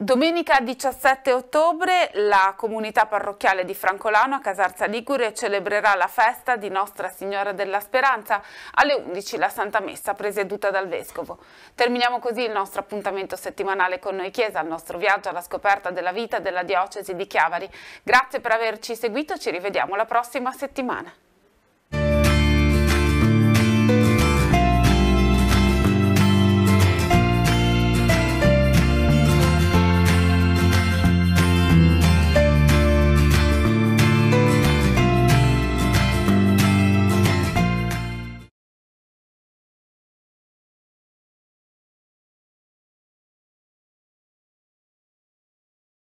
Domenica 17 ottobre la comunità parrocchiale di Francolano a Casarza Ligure celebrerà la festa di Nostra Signora della Speranza alle 11 la Santa Messa presieduta dal Vescovo. Terminiamo così il nostro appuntamento settimanale con noi Chiesa, il nostro viaggio alla scoperta della vita della diocesi di Chiavari. Grazie per averci seguito, ci rivediamo la prossima settimana.